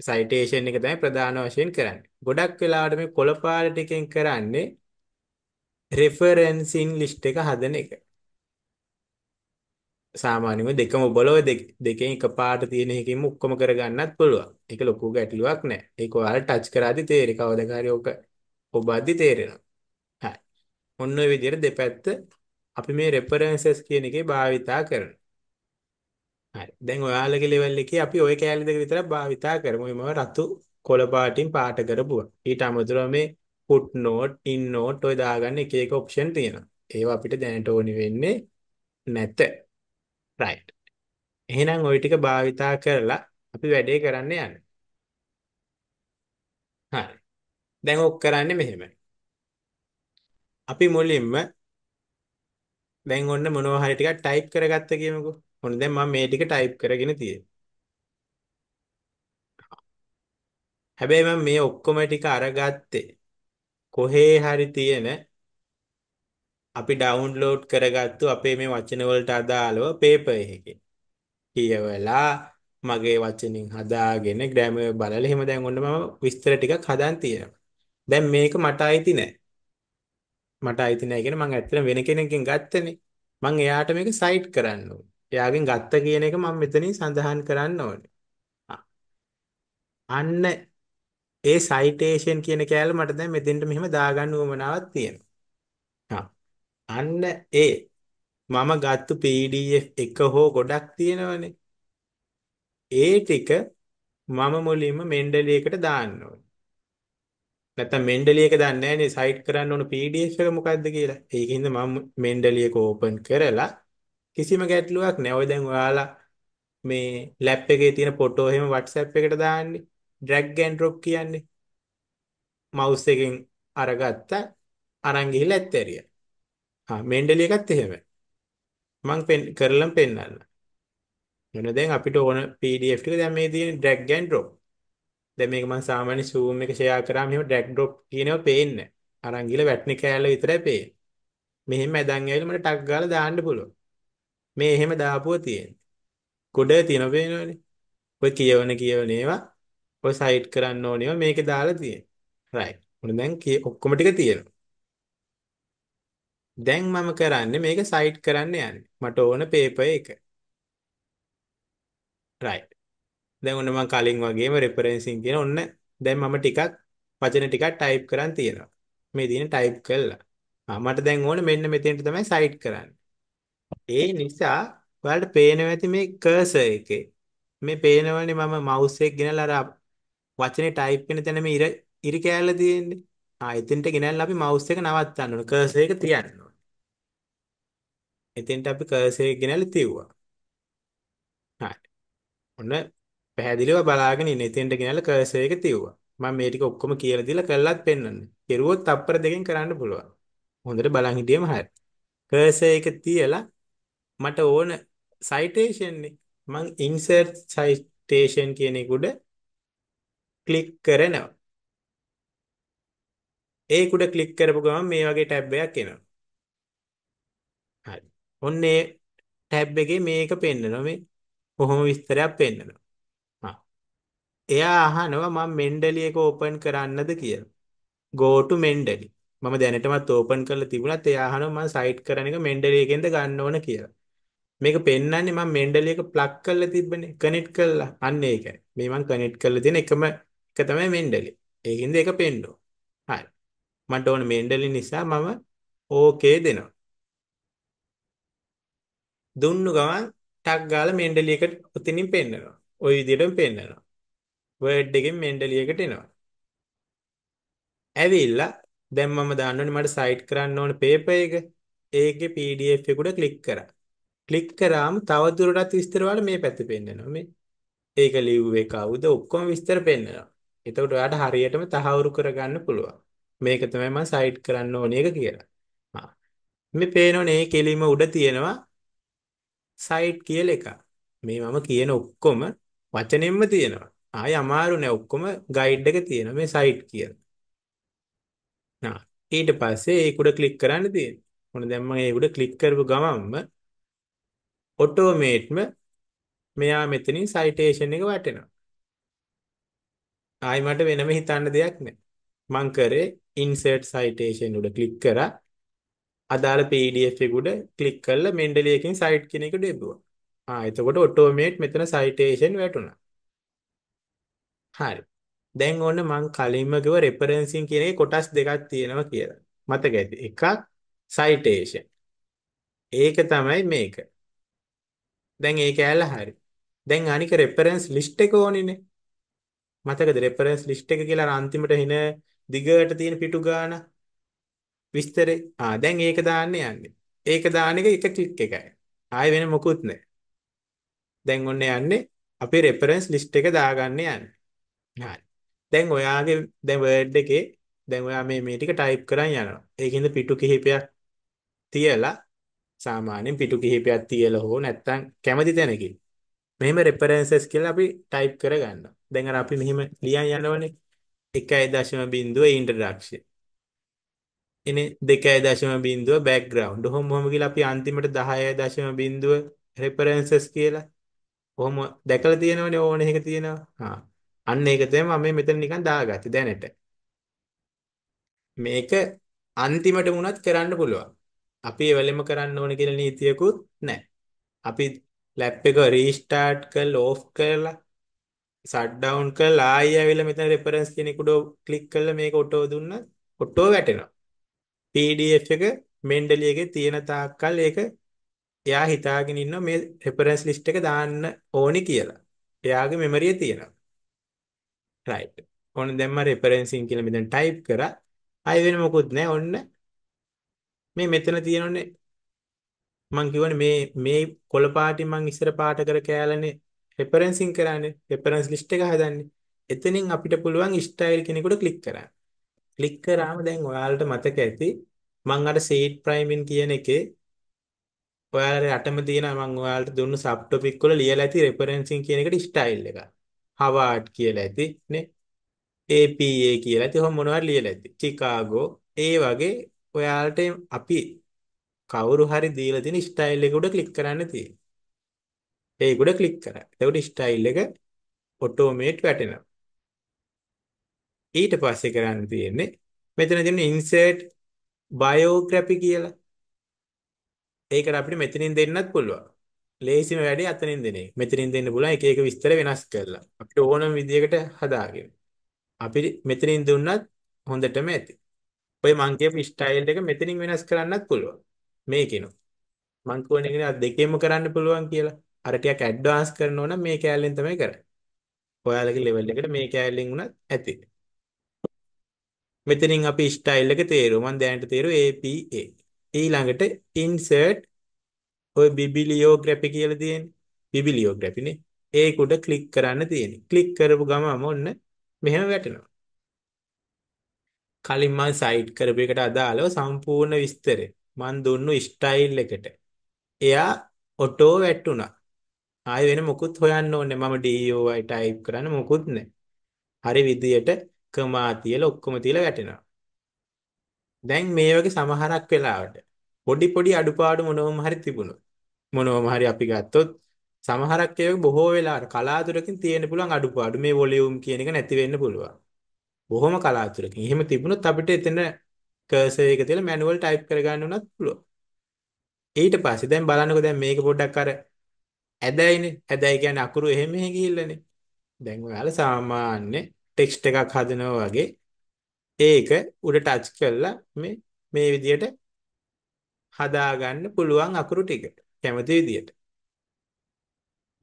සයිටේෂන් එක තමයි ප්‍රධාන වශයෙන් කරන්නේ. ගොඩක් වෙලාවට මේ කොළපාර ටිකෙන් කරන්නේ රෙෆරන්සින් ලිස්ට් එක හදන එක. සාමාන්‍යයෙන් දෙකම ඔබලව දෙකෙන් එකපාරට තියෙන එකකින්ම ඔක්කොම කරගන්නත් පුළුවන්. ඒක ලොකු ගැටලුවක් නෑ. ඒක ඔයාලා ටච් කරාදි තේරෙයි. කවදා හරි ඔක ඔබaddi තේරෙනවා. හරි. ඔන්න ඔය විදිහට දෙපැත්ත අපි මේ references කියන එකේ භාවිතා කරනවා. හරි. දැන් ඔයාලගේ ලෙවල් එකේ අපි ওই කෑලි දෙක විතරක් භාවිතා කරමු. මේව රතු කොළ පාටින් පාට කරපුවා. ඊට අමතරව මේ put note, in note ඔය දාගන්න එක එක option තියෙනවා. ඒවා අපිට දැනට ඕනි වෙන්නේ නැත. right. එහෙනම් ওই ටික භාවිතා කරලා අපි වැඩේ කරන්න යන්න. හරි. දැන් ඔක් කරන්නේ මෙහෙමයි. අපි මුලින්ම දැන් ඔන්න මොනවා හරි ටිකක් ටයිප් කරගත්ත කියමුකෝ. ඔන්න දැන් මම මේ ටික ටයිප් කරගෙන තියෙනවා. හැබැයි මම මේ ඔක්කොම ටික අරගත්තේ කොහේ හරි තියෙන අපි ඩවුන්ලෝඩ් කරගත්තු අපේ මේ වචන වලට අදාළව පේපර් එකේ කියවලා මගේ වචනින් හදාගෙන ග්‍රැමර් බලලා එහෙම දැන් ඔන්න මම විස්තර ටිකක් හදාන් තියෙනවා. දැන් මේක මට අයිති නෑ. මට අයිති නෑ කියන මම ඇත්තට වෙන කෙනෙක්ගෙන් ගත්තනේ. මම එයාට මේක සයිට් කරන්න ඕනේ. එයාගෙන් ගත්ත කියන එක මම මෙතනින් සඳහන් කරන්න ඕනේ. අන්න ඒ සයිටේෂන් කියන කෑල්ල මට දැන් මෙතෙන්ට මෙහෙම දාගන්න උවමනාවක් තියෙනවා. අන්න ඒ මම ගත්තු PDF එක හෝ ගොඩක් තියෙනවනේ. ඒ ටික මම මුලින්ම මෙන්ඩලි එකට දාන්න ඕනේ. නැත්තම් මෙන්ඩලි එක දාන්නේ නැහැ නේ සයිට් කරන්න ඕන PDF එක මොකද්ද කියලා. ඒකින්ද මම මෙන්ඩලි එක ඕපන් කරලා කිසිම ගැටලුවක් නෑ. ඔය දැන් ඔයාලා මේ ලැප් එකේ තියෙන ෆොටෝ එහෙම WhatsApp එකට දාන්නේ. drag and drop කියන්නේ. mouse එකෙන් අරගත්තා අරන් ගිහිල්ලා ඇත්තරිය. හා මෙන්ඩලි එකත් එහෙමයි. මං පෙන් කරලම් පෙන්නන්න. මොන දැන් අපිට ඕන PDF ටික දැන් මේ තියෙන drag and drop. දැන් මේක මම සාමාන්‍ය zoom එක share කරාම එහෙම drag drop කියනවා පේන්නේ නැහැ. අරන් ගිහලා වැටෙන කෑල්ල විතරයි පේන්නේ. මෙහෙම ඇදන් ඇවිල්ලා මට ටක් ගාලා දාන්න පුළුවන්. මේ එහෙම දාපුව තියෙන්නේ. ගොඩ තියෙන පේනවනේ. ඔය කියවන කියවන ඒවා ඔය සයිට් කරන්න ඕනේ ඒවා මේකේ දාලා තියෙනවා. right. මොන දැන් ඔක්කොම ටික තියෙනවා. දැන් මම කරන්නේ මේක සයිට් කරන්න යන්නේ. මට ඕන පේපර් එක. right. දැන් ඔන්න මම කලින් වගේම රෙෆරෙන්සින් කියන ඔන්න දැන් මම ටිකක් වචන ටිකක් ටයිප් කරන් තියෙනවා. මේ දින ටයිප් කළා. මට දැන් ඕන මෙන්න මෙතෙන්ට තමයි සයිට් කරන්න. ඒ නිසා ඔයාලට පේනවා ඇති මේ කර්සර් එකේ. මේ පේනවනේ මම මවුස් එක ගෙනල්ලා අර වචනේ ටයිප් වෙන තැන මේ ඉර ඉරි කෑල්ල තියෙන්නේ. ආ එතෙන්ට ගෙනල්ලා අපි මවුස් එක නවත්තන්න ඕන. කර්සර් එක තියන්න ඕන. එතෙන්ට අපි කර්සර් එක ගෙනල්ලා තියුවා. හරි. ඔන්න පැහැදිලිව බලාගෙන ඉන්න. එතෙන්ට ගෙනල්ලා කර්සර් එක තියුවා. මම මේ ටික ඔක්කොම කියලා දීලා කළාත් පෙන්වන්න. කෙරුවොත් තප්පර දෙකෙන් කරන්න පුළුවන්. හොඳට බලන් හිටියම හරි. කර්සර් එක තියලා මට ඕන සයිටේෂන් නේ. මං insert citation කියන එක උඩ ක්ලික් කරනවා. ඒක උඩ ක්ලික් කරපු ගමන් මේ වගේ ටැබ් එකක් එනවා. හරි. ඔන්න ඒ ටැබ් එකේ මේක පෙන්නනවා මේ කොහොම විස්තරයක් පෙන්නනවා. එයා අහනවා මම මෙන්ඩලි එක ඕපන් කරන්නද කියලා. go to මෙන්ඩලි. මම දැනටමත් ඕපන් කරලා තිබුණත් එයා අහනවා මම සයිට් කරන එක මෙන්ඩලි එකෙන්ද ගන්න ඕන කියලා. මේක පෙන්වන්නේ මම මෙන්ඩලි එක ප්ලග් කරලා තිබ්බනේ කනෙක්ට් කරලා අන්න ඒකයි මේ මම කනෙක්ට් කරලා තියෙන එකම එක තමයි මෙන්ඩලි ඒකින්ද ඒක පෙන්නෝ හරි මට ඕන මෙන්ඩලි නිසා මම ඕකේ දෙනවා දුන්නු ගමන් ටක් ගාලා මෙන්ඩලි එකට උතින්ින් පෙන්නනවා ওই විදිහටම පෙන්නනවා වර්ඩ් එකෙන් මෙන්ඩලි එකට එනවා ඇවිල්ලා දැන් මම දාන්න ඕනේ මට සයිට් කරන්න ඕන පේපර් එක ඒකේ PDF එකට ක්ලික් කරා ක්ලික් කරාම තව දුරටත් විස්තර වල මේ පැත්ත පෙන්නනවා මේ. ඒක ලිව්වේ කවුද ඔක්කොම විස්තර පෙන්නනවා. එතකොට ඔයාට හරියටම තහවුරු කරගන්න පුළුවන්. මේක තමයි මම සයිට් කරන්න ඕනේ එක කියලා. ආ. මේ පේනෝනේ කෙලිම උඩ තියෙනවා සයිට් කියලා එකක්. මේ මම කියන ඔක්කොම වචනෙන්ම තියෙනවා. ආය අමාරු නෑ ඔක්කොම ගයිඩ් එක තියෙනවා මේ සයිට් කියලා. නා ඊට පස්සේ ඒක උඩ ක්ලික් කරන්න තියෙනවා. මොන දැන් මම ඒක උඩ ක්ලික් කරපු ගමන්ම ඔටෝමේට්ම මෙයා මෙතනින් සයිටේෂන් එක වටෙනවා. ආයි මට වෙනම හිතන්න දෙයක් නැහැ. මං කරේ insert citation උඩ ක්ලික් කරා. අදාළ PDF එක උඩ ක්ලික් කරලා Mendeley එකෙන් cite කියන එක දෙබුවා. ආ එතකොට automate මෙතන citation වැටුණා. හරි. දැන් ඕන්න මං කලින්ම කිව්ව referencing කියන එකේ කොටස් දෙකක් තියෙනවා කියලා. මතක ඇති. එකක් citation. ඒක තමයි මේක. දැන් ඒ කෑල්ල හරි. දැන් අනික රෙෆරන්ස් ලිස්ට් එක ඕනිනේ. මතකද රෙෆරන්ස් ලිස්ට් එක කියලා අන්තිමට එන දිගට තියෙන පිටු ගාන විස්තරේ. ආ දැන් ඒක දාන්න යන්නේ. ඒක දාන එක එක ක්ලික් එකයි. ආයෙ වෙන මොකුත් නැහැ. දැන් ඔන්න යන්නේ අපේ රෙෆරන්ස් ලිස්ට් එක දාගන්න යන්නේ. හරි. දැන් ඔයාගේ දැන් Word එකේ දැන් ඔයා මේ මේ ටික ටයිප් කරන් යනවා. ඒකින්ද පිටු කිහිපයක් තියලා සාමාන්‍යයෙන් පිටු කිහිපයක් තියලා හෝ නැත්තම් කැමති තැනකින් මෙහෙම රෙෆරන්සස් කියලා අපි ටයිප් කරගන්නවා. දැන් අර අපි මෙහෙම ලියන් යනවනේ 1.0 introduction. ඉනේ 2.0 background. ඔහොම ඔහොම කියලා අපි අන්තිමට 10.0 references කියලා. ඔහොම දැකලා තියෙනවනේ ඕන එක තියෙනවා. හා. අන්න ඒක තමයි මම මෙතන නිකන් දාගත්තේ දැනට. මේක අන්තිමට වුණත් කරන්න පුළුවන්. අපි එවලෙම කරන්න ඕන කියලා නීතියකුත් නැහැ. අපි ලැප් එක රීස්ටාර්ට් කරලා ඕෆ් කරලා ෂට් ඩවුන් කරලා ආයෙ ඇවිල්ලා මෙතන රෙෆරන්ස් කියන එක උඩ ක්ලික් කරලා මේක ඔටෝ දුන්නත් ඔටෝ වැටෙනවා. PDF එක මෙන්ඩලි එකේ තියෙන තාක්කල් ඒක එයා හිතාගෙන ඉන්නවා මේ රෙෆරන්ස් ලිස්ට් එක දාන්න ඕනි කියලා. එයාගේ මෙමරිය තියෙනවා. right. ඕන දැම්ම රෙෆරන්සින් කියලා මෙතන ටයිප් කරා. ආයෙ වෙන මොකුත් නැහැ. ඔන්න මේ මෙතන තියෙනනේ මම කියවනේ මේ මේ කොළ පාටි මම ඉස්සර පාට කර කෑලනේ රෙෆරන්සින් කරන්නේ රෙෆරන්ස් ලිස්ට් එක හදන්නේ එතනින් අපිට පුළුවන් ස්ටයිල් කෙනෙකුට ක්ලික් කරන්න ක්ලික් කරාම දැන් ඔයාලට මතක ඇති මං අර සීට් ප්‍රයිමින් කියන එකේ ඔයාලට අටම තියෙන මම ඔයාලට දුන්න සබ් ටොපික් වල ලියලා ඇති රෙෆරන්සින් කියන එකට ස්ටයිල් එක හවාඩ් කියලා ඇති නේ APA කියලා ඇති. ඔහොම මොනවද ලියලා ඇති. චිකාගෝ ඒ වගේ ඔයාලට අපි කවුරු හරි දීලා තියෙන ස්ටයිල් එක උඩ ක්ලික් කරන්න තියෙනවා. ඒක උඩ ක්ලික් කරා. එතකොට ස්ටයිල් එක ඔටෝමේට් වැටෙනවා. ඊට පස්සේ කරන්න තියෙන්නේ මෙතන තියෙන insert biography කියලා. ඒකට අපිට මෙතනින් දෙන්නත් පුළුවන්. ලේසිම වැඩේ අතනින් දෙන එක. මෙතනින් දෙන්න පුළුවන් එක එක විස්තර වෙනස් කරලා. අපිට ඕනම විදියකට හදාගෙන. අපි මෙතනින් දුන්නත් හොඳටම ඇති. ඔය මං කියපු ස්ටයිල් එක මෙතනින් වෙනස් කරන්නත් පුළුවන්. මේකිනු. මං කියන්නේ කියලා දෙකේම කරන්න පුළුවන් කියලා. අර ටිකක් ඇඩ්වාන්ස් කරනවා නම් මේ කෑල්ලෙන් තමයි කරන්නේ. ඔයාලගේ ලෙවල් එකට මේ කෑල්ලෙන් උනත් ඇති. මෙතනින් අපි ස්ටයිල් එක තේරුවා. මං දැනට තේරුවා APA. ඊළඟට insert ඔය bibliography කියලා තියෙන්නේ. bibliography නේ. ඒක උඩ ක්ලික් කරන්න තියෙන්නේ. ක්ලික් කරපු ගමම ඔන්න මෙහෙම වැටෙනවා. කලින් මම සයිට් කරපු එකට අදාළව සම්පූර්ණ විස්තරය මං දුන්නු ස්ටයිල් එකට. එයා ඔටෝ වැටුණා. ආයෙ වෙන මොකුත් හොයන්න ඕනේ මම DOI ටයිප් කරන්න මොකුත් නැහැ. හරි විදියට කමා තියලා ඔක්කොම තියලා වැටෙනවා. දැන් මේ වගේ සමහරක් වෙලාවට පොඩි පොඩි අඩුපාඩු මොනවම හරි තිබුණොත් මොනවම හරි අපි ගත්තොත් සමහරක් ඒවා බොහෝ වෙලාවට කලාතුරකින් තියෙන්න පුළුවන් අඩුපාඩු මේ වොලියුම් කියන එක නැති වෙන්න පුළුවන්. බොහොම කලාතුරකින්. එහෙම තිබුණොත් අපිට එතන කර්සර් එක තියලා මැනුවල් ටයිප් කරගන්න උනත් පුළුවන්. ඊට පස්සේ දැන් බලන්නකෝ දැන් මේක පොඩ්ඩක් අර ඇදයිනේ. ඇදයි කියන්නේ අකුරු එහෙම එහෙ ගිහිල්ලානේ. දැන් ඔයාලා සාමාන්‍ය ටෙක්ස්ට් එකක් හදනවා වගේ ඒක උඩ ටච් කරලා මේ මේ විදියට හදාගන්න පුළුවන් අකුරු ටිකට කැමති විදියට.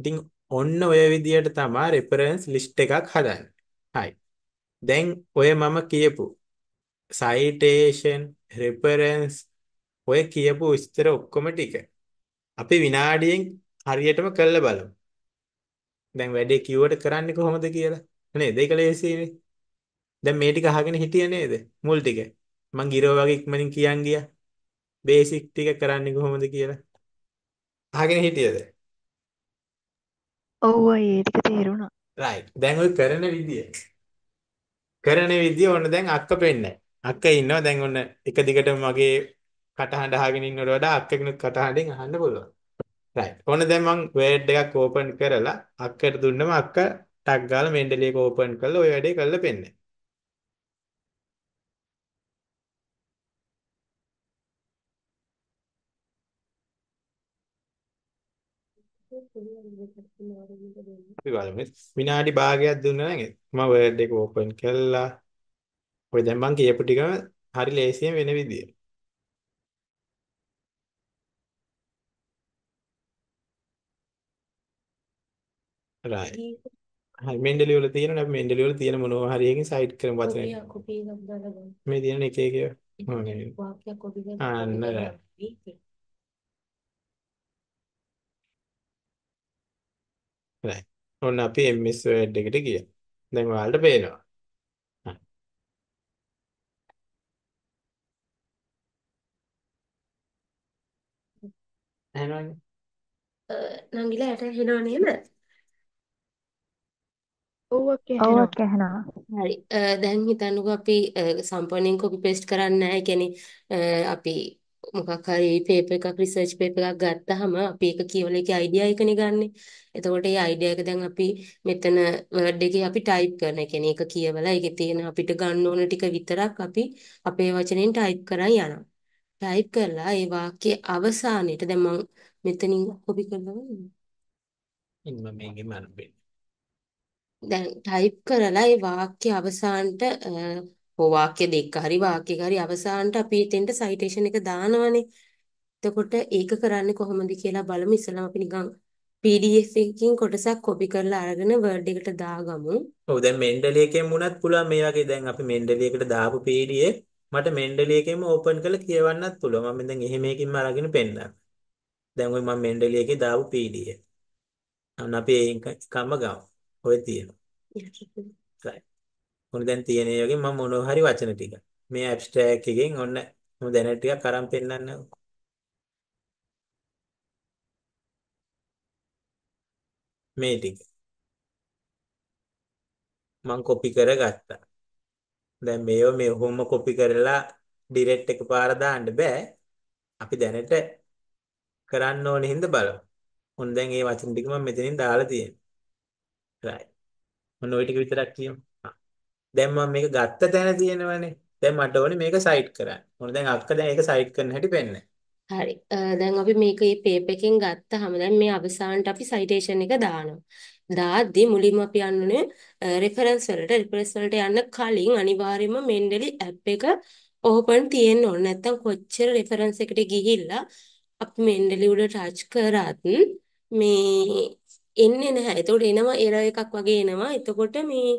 ඉතින් ඔන්න ඔය විදියට තමයි රෙෆරන්ස් ලිස්ට් එකක් හදන්නේ. හයි. දැන් ඔය මම කියපු සයිටේෂන් රෙෆරන්ස් ඔය කියපු විස්තර ඔක්කොම ටික අපි විනාඩියෙන් හරියටම කරලා බලමු. දැන් වැඩේ කිව්වට කරන්නේ කොහොමද කියලා නේද? ඒක ලේසියිනේ. දැන් මේ ටික අහගෙන හිටියේ නේද? මුල් ටික. මං ගිරෝ වගේ ඉක්මනින් කියන් ගියා. බේසික් ටික කරන්නේ කොහොමද කියලා. අහගෙන හිටියද? ඔව් අයියේ ටික තේරුණා. රයිට්. දැන් ඔය කරන විදිය කරන විදිය ඔන්න දැන් අක්ක පෙන්නයි. අක්ක ඉන්නවා දැන් ඔන්න එක දිගටම මගේ කටහඬ අහගෙන ඉන්නවට වඩා අක්කගෙනුත් කටහඬෙන් අහන්න පුළුවන්. right. ඔන්න දැන් මම වේඩ් එකක් ඕපන් කරලා අක්කට දුන්නම අක්ක ටක් ගාලා මෙන්ඩලි එක ඕපන් කරලා ওই වැඩේ කරලා පෙන්නයි. ඒක අපි බලමු විනාඩි භාගයක් දුන්නා නේද මම Word එක open කළා ඔය දැන් මම කියපු ටිකම හරි ලේසියෙන් වෙන විදියට right හරි මෙන්ඩලි වල තියෙනනේ අපි මෙන්ඩලි වල තියෙන මොනවා හරි එකකින් සයිඩ් කරමු වචනේ කොපි එකක් දාලා ගමු මේ තියෙන එක එක ඔව් වාක්‍යයක් කොපි කරලා අන්න right ඔන්න අපි MS Word එකට ගියා. දැන් ඔයාලට පේනවා. ඇහෙනවනේ. නංගිලා යට ඇහෙනව නේද? ඔව් ඔක්ක ඇහෙනවා. හරි. දැන් හිතන්නකෝ අපි සම්පූර්ණයෙන් copy paste කරන්නේ නැහැ. ඒ කියන්නේ අපි මොකක් හරි පේපර් එකක් රිසර්ච් පේපර් එකක් ගත්තාම අපි ඒක කියවල ඒකේ අයිඩියා එකනේ ගන්නෙ. එතකොට ඒ අයිඩියා එක දැන් අපි මෙතන Word එකේ අපි ටයිප් කරන. ඒ කියන්නේ ඒක කියවලා ඒකේ තියෙන අපිට ගන්න ඕන ටික විතරක් අපි අපේ වචනෙන් ටයිප් කරන් යනවා. ටයිප් කරලා ඒ වාක්‍යයේ අවසානයේට දැන් මම මෙතනින් කොපි කරනවා. ඉන්න මේකේ මරබෙන්නේ. දැන් ටයිප් කරලා ඒ වාක්‍ය අවසානට හෝ වාක්‍ය දෙක හරි වාක්‍යයක හරි අවසානට අපි එතෙන්ට සයිටේෂන් එක දානවනේ. එතකොට ඒක කරන්නේ කොහොමද කියලා බලමු ඉස්සෙල්ලාම අපි නිකන් PDF එකකින් කොටසක් කොපි කරලා අරගෙන Word එකට දාගමු. ඔව් දැන් Mendeley එකෙන් වුණත් පුළුවන් මේ වගේ දැන් අපි Mendeley එකට දාපු PDF මට Mendeley එකෙන්ම ඕපන් කරලා කියවන්නත් පුළුවන්. මම දැන් එහෙම එකකින්ම අරගෙන පෙන්නන්න. දැන් ওই මම Mendeley එකේ දාපු PDF. අන්න අපි ඒකම ගමු. ඔය තියෙනවා. මොන දැන් තියෙන යෝගෙන් මම මොනවා හරි වචන ටික මේ ඇබ්ස්ට්‍රැක්ට් එකෙන් ඔන්න මම දැන ටිකක් අරන් පෙන්නන්න මේ ටික මම කොපි කරගත්තා දැන් මේව මේ ඔහොම කොපි කරලා ඩිරෙක්ට් එක පාර දාන්න බෑ අපි දැනට කරන්න ඕනේ හින්දා බලමු ඔන්න දැන් මේ වචන ටික මම මෙතනින් දාලා තියෙනවා right ඔන්න ওই ටික විතරක් කියමු දැන් මම මේක ගත්ත තැන තියෙනවනේ. දැන් මට ඕනේ මේක සයිට් කරන්න. මොන දැන් අක්ක දැන් ඒක සයිට් කරන හැටි පෙන්නන. හරි. දැන් අපි මේක මේ පේප් එකෙන් ගත්තාම දැන් මේ අවසානට අපි සයිටේෂන් එක දානවා. දාද්දී මුලින්ම අපි යන්නේ රෙෆරන්ස් වලට. රෙෆරන්ස් වලට යන්න කලින් අනිවාර්යයෙන්ම මෙන්ඩලි ඇප් එක ඕපන් තියෙන්න ඕනේ. නැත්තම් කොච්චර රෙෆරන්ස් එකට ගිහිල්ලා අපි මෙන්ඩලි උඩ ටච් කරත් මේ එන්නේ නැහැ. ඒතකොට එනවා error එකක් වගේ එනවා. එතකොට මේ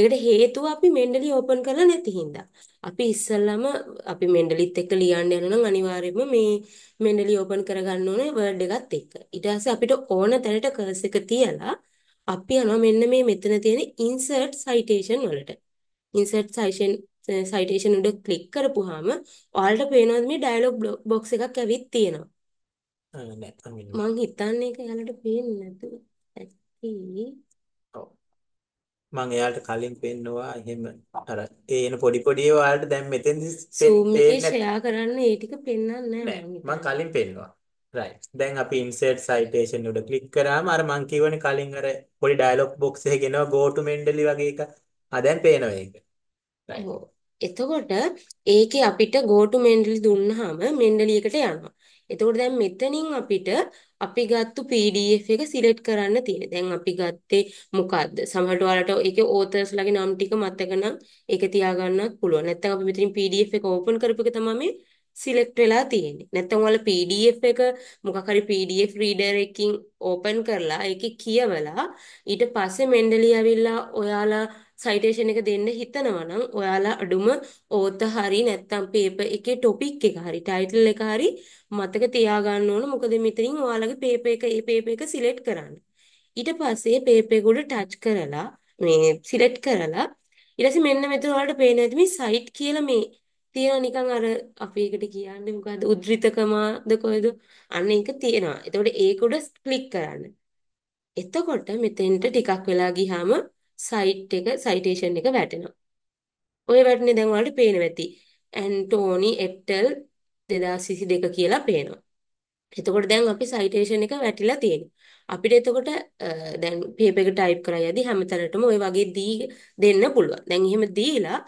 ඒකට හේතුව අපි මෙන්ටලි ඕපන් කරලා නැති හින්දා. අපි ඉස්සල්ලාම අපි මෙන්ටලිත් එක්ක ලියන්න යන නම් අනිවාර්යයෙන්ම මේ මෙන්ටලි ඕපන් කරගන්න ඕනේ වර්ඩ් එකත් එක්ක. ඊට පස්සේ අපිට ඕන තැනට කර්ස් එක තියලා අපි යනවා මෙන්න මේ මෙතන තියෙන insert citation වලට. insert citation citation උඩ ක්ලික් කරපුවාම ඔයාලට පේනවා මේ ඩයලොග් බොක්ස් එකක් ඇවිත් තියෙනවා. මං හිතන්නේ ඒක යාලට පේන්නේ නැතුව. ඇත්තී මම එයාට කලින් පෙන්නවා එහෙම අර ඒ එන පොඩි පොඩි ඒවා වලට දැන් මෙතෙන්දි zoom එකේ පේන්නේ share කරන්න ඒ ටික පෙන්වන්නේ නැහැ මම මම කලින් පෙන්නවා right දැන් අපි insert citation උඩ click කරාම අර මම කියවනේ කලින් අර පොඩි dialog box එකේ ගෙනවා go to mendeley වගේ එක ආ දැන් පේනවා ඒක right එතකොට ඒකේ අපිට go to mendeley දුන්නාම mendeley එකට යනවා එතකොට දැන් මෙතනින් අපිට අපි ගත්තු PDF එක සිලෙක්ට් කරන්න තියෙන. දැන් අපි ගත්තේ මොකද්ද? සමහරට ඔයාලට ඒකේ authors ලගේ නම් ටික මතක නම් ඒක තියාගන්නත් පුළුවන්. නැත්නම් අපි මෙතනින් PDF එක open කරපු එක තමයි මේ සිලෙක්ට් වෙලා තියෙන්නේ. නැත්නම් ඔයාලා PDF එක මොකක් හරි PDF reader එකකින් open කරලා ඒකේ කියවලා ඊට පස්සේ Mendeley ඇවිල්ලා ඔයාලා සයිටේෂන් එක දෙන්න හිතනවා නම් ඔයාලා අඩුම ඕත හරි නැත්නම් පේපර් එකේ ටොපික් එක හරි ටයිටල් එක හරි මතක තියාගන්න ඕන මොකද මෙතනින් ඔයාලගේ පේපර් එක ඒ පේපර් එක සිලෙක්ට් කරන්න. ඊට පස්සේ පේපර් එක උඩ ටච් කරලා මේ සිලෙක්ට් කරලා ඊට පස්සේ මෙන්න මෙතන ඔයාලට පේන ඇති මේ සයිට් කියලා මේ තියෙන නිකන් අර අපි එකට කියන්නේ මොකද්ද උද්ෘතකමාද කොයිද අන්න ඒක තියෙනවා. එතකොට ඒක උඩ ක්ලික් කරන්න. එතකොට මෙතෙන්ට ටිකක් වෙලා ගියාම සයිට් එක සයිටේෂන් එක වැටෙනවා. ඔය වැටුනේ දැන් ඔයාලට පේනවා ඇති. ඇන්ටෝනි එප්ටල් 2022 කියලා පේනවා. එතකොට දැන් අපි සයිටේෂන් එක වැටිලා තියෙනවා. අපිට එතකොට දැන් පේපර් එක ටයිප් කරලා යදී හැමතැනටම ওই වගේ දී දෙන්න පුළුවන්. දැන් එහෙම දීලා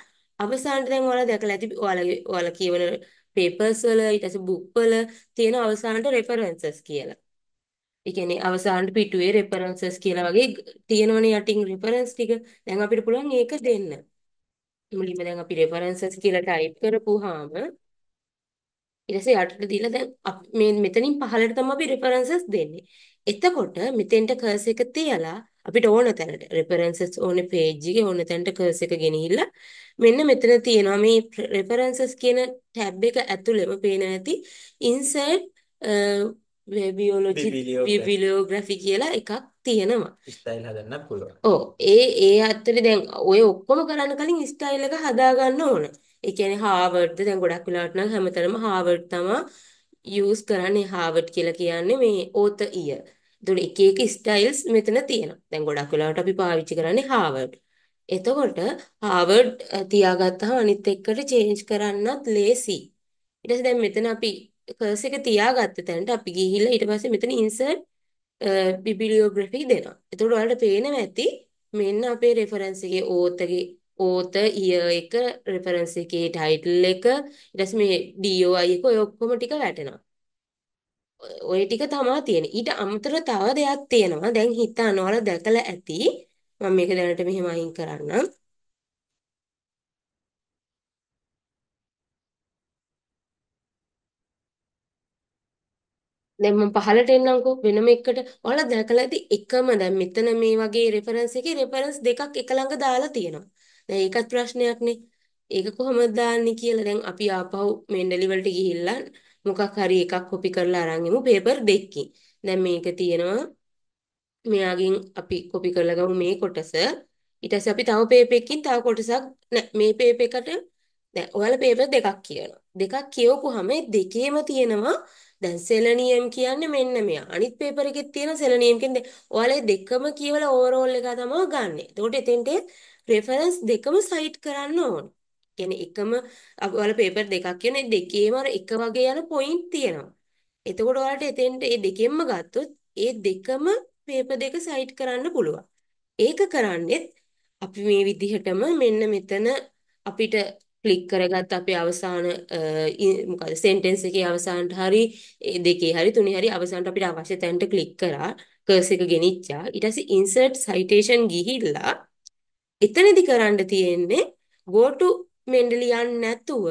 අවසානට දැන් ඔයාලා දැකලා ඇති ඔයාලා ඔයාලා කියවන papers වල ඊට පස්සේ book වල තියෙන අවසානට references කියලා. ඒ කියන්නේ අවසාන පිටුවේ references කියලා වගේ තියෙනවනේ යටින් reference ටික. දැන් අපිට පුළුවන් ඒක දෙන්න. මුලින්ම දැන් අපි references කියලා type කරපුවාම ඊට පස්සේ යටට දීලා දැන් මේ මෙතනින් පහළට තමයි අපි references දෙන්නේ. එතකොට මෙතෙන්ට කර්ස් එක තියලා අපිට ඕන තැනට references ඕනේ page එකේ ඕන තැනට කර්ස් එක ගෙනihilla මෙන්න මෙතන තියෙනවා මේ references කියන tab එක ඇතුළෙම පේන නැති insert බියෝලොජි බිබිලියෝග්‍රැෆි කියලා එකක් තියෙනවා. ස්ටයිල් හදන්න පුළුවන්. ඔව් ඒ ඒ අතරේ දැන් ඔය ඔක්කොම කරන්න කලින් ස්ටයිල් එක හදා ගන්න ඕන. ඒ කියන්නේ හාවර්ඩ්ද දැන් ගොඩක් වෙලාවට නම් හැමතැනම හාවර්ඩ් තමයි යූස් කරන්නේ හාවර්ඩ් කියලා කියන්නේ මේ ඕත ඉය. ඒතකොට එක එක ස්ටයිල්ස් මෙතන තියෙනවා. දැන් ගොඩක් වෙලාවට අපි පාවිච්චි කරන්නේ හාවර්ඩ්. එතකොට හාවර්ඩ් තියාගත්තාම අනිත් එක්කට චේන්ජ් කරන්නත් ලේසි. ඊට පස්සේ දැන් මෙතන අපි කර්ස් එක තියාගත්ත තැනට අපි ගිහිල්ලා ඊට පස්සේ මෙතන insert bibliography දෙනවා. එතකොට ඔයාලට පේනවා ඇති මෙන්න අපේ reference එකේ author ගේ author year එක reference එකේ title එක ඊට පස්සේ මේ DOI එක ඔය ඔක්කොම ටික වැටෙනවා. ඔය ටික තමයි තියෙන්නේ. ඊට අමතරව තව දෙයක් තියෙනවා. දැන් හිතන්න ඔයාලා දැකලා ඇති. මම මේක දැනට මෙහෙම අයින් කරන්නම්. දැන් මම පහලට එන්නම්කෝ වෙනම එකට. ඔයාලා දැකලා ඇති එකම දැන් මෙතන මේ වගේ රෙෆරන්ස් එකේ රෙෆරන්ස් දෙකක් එක ළඟ දාලා තියෙනවා. දැන් ඒකත් ප්‍රශ්නයක්නේ. ඒක කොහොමද දාන්නේ කියලා දැන් අපි ආපහු මෙන්ඩලි වලට ගිහිල්ලා මොකක් හරි එකක් කොපි කරලා අරන් එමු පේපර් දෙකකින්. දැන් මේක තියෙනවා මෙයාගෙන් අපි කොපි කරලා ගමු මේ කොටස. ඊට පස්සේ අපි තව පේපර් එකකින් තව කොටසක් මේ පේපර් එකට දැන් ඔයාලා පේපර් දෙකක් කියනවා. දෙකක් කියවපුවාම දෙකේම තියෙනවා දැන් සෙලනියම් කියන්නේ මෙන්න මෙයා. අනිත් පේපර් එකෙත් තියෙන සෙලනියම් කියන්නේ ඔයාලේ දෙකම කියවලා ඕවරෝල් එක තමයි ගන්න. එතකොට එතෙන්ට රෙෆරන්ස් දෙකම සයිට් කරන්න ඕන. කියන්නේ එකම ඔයාලා පේපර් දෙකක් කියන්නේ දෙකේම එක වගේ යන පොයින්ට් තියෙනවා. එතකොට ඔයාලට එතෙන්ට මේ දෙකෙන්ම ගත්තොත් ඒ දෙකම පේපර් දෙක සයිට් කරන්න පුළුවන්. ඒක කරන්නේත් අපි මේ විදිහටම මෙන්න මෙතන අපිට ක්ලික් කරගත් අපේ අවසාන මොකද සෙන්ටෙන්ස් එකේ අවසානට හරි දෙකේ හරි තුනේ හරි අවසානට අපිට අවශ්‍ය තැනට ක්ලික් කරා කර්ස් එක ගෙනිච්චා ඊට පස්සේ insert citation ගිහිල්ලා එතනදි කරන්න තියෙන්නේ go to මෙන්ඩලි යන්නේ නැතුව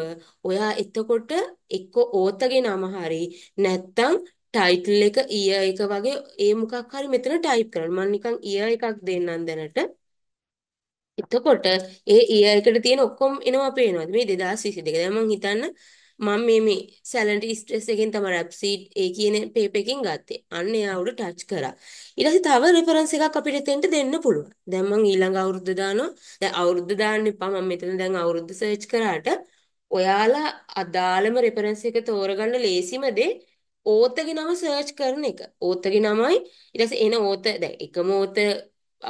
ඔයා එතකොට එක්ක ඕතගේ නම හරි නැත්තම් ටයිටල් එක ඊය එක වගේ ඒ මොකක් හරි මෙතන ටයිප් කරන්න මම නිකන් ඊය එකක් දෙන්නම් දැනට එතකොට ඒ ඊයර් එකට තියෙන ඔක්කොම එනවා පේනවාද මේ 2022 දැන් මම හිතන්න මම මේ මේ සැලන්ට් ස්ට්‍රෙස් එකෙන් තමයි රැප්සීඩ් ඒ කියන පේපර් එකෙන් ගත්තේ අන්න ඒ අවුරුදු ටච් කරා ඊට පස්සේ තව රෙෆරන්ස් එකක් අපිට එතෙන්ට දෙන්න පුළුවන් දැන් මම ඊළඟ අවුරුද්ද දානවා දැන් අවුරුද්ද දාන්න එපා මම මෙතන දැන් අවුරුද්ද සර්ච් කරාට ඔයාලා අදාළම රෙෆරන්ස් එක තෝරගන්න ලේසිම දේ ඕතගේ නම සර්ච් කරන එක ඕතගේ නමයි ඊට පස්සේ එන ඕත දැන් එකම ඕත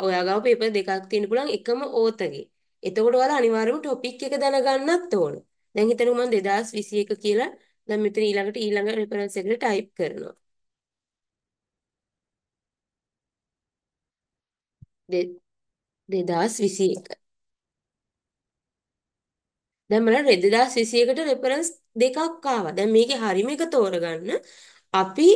ඔයාගාව පේපර් දෙකක් තියෙන පුළුවන් එකම ඕතගේ. එතකොට ඔයාලා අනිවාර්යයෙන්ම ටොපික් එක දැනගන්නත් ඕන. දැන් හිතන්න මම 2021 කියලා දැන් මෙතන ඊළඟට ඊළඟ රෙෆරන්ස් එකට ටයිප් කරනවා. දෙදස් විසි එක දැමල රෙදදස් විසියකට රෙපරන්ස් දෙකක් ආවා දැන් මේකේ හරිම එක තෝරගන්න අපි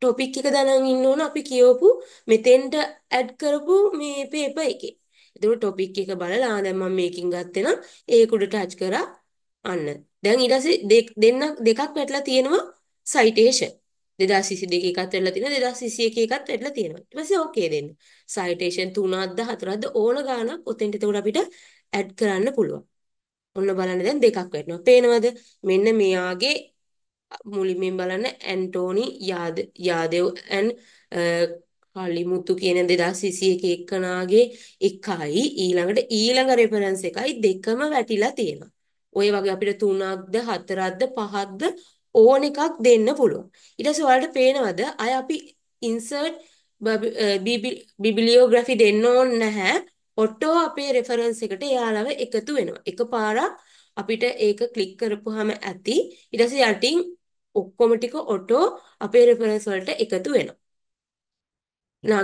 ටොපික් එක දනන් ඉන්න ඕන අපි කියවපු මෙතෙන්ට ඇඩ් කරපු මේ පේපර් එකේ. ඒතකොට ටොපික් එක බලලා දැන් මම මේකෙන් ගත්තේ නම් ඒක උඩ ටච් කරා අන්න. දැන් ඊට පස්සේ දෙන්නක් දෙකක් වැටලා තියෙනවා citation. 2022 එකත් වැටලා තියෙනවා 2021 එකත් වැටලා තියෙනවා. ඊට පස්සේ ඕකේ දෙන්න. citation 3ක්ද 4ක්ද ඕන ගානක් උතෙන්ට එතකොට අපිට ඇඩ් කරන්න පුළුවන්. ඔන්න බලන්න දැන් දෙකක් වැටෙනවා. පේනවද? මෙන්න මෙයාගේ මුලින්ම බලන්න ඇන්ටෝනි යාදෙව් ඇන් කලිමුතු කියන 2021 එක්කනාගේ එකයි ඊළඟට ඊළඟ රෙෆරන්ස් එකයි දෙකම වැටිලා තියෙනවා. ওই වගේ අපිට තුනක්ද හතරක්ද පහක්ද ඕන එකක් දෙන්න පුළුවන්. ඊට පස්සේ ඔයාලට පේනවද අය අපි insert bibliography දෙන්න ඕන නැහැ. ඔටෝ අපේ රෙෆරන්ස් එකට එයාලව එකතු වෙනවා. එකපාරක් අපිට ඒක ක්ලික් කරපුවාම ඇති. ඊට පස්සේ යටින් ඔක්කොම ටික ඔටෝ අපේ රෙෆරන්ස් වලට එකතු වෙනවා.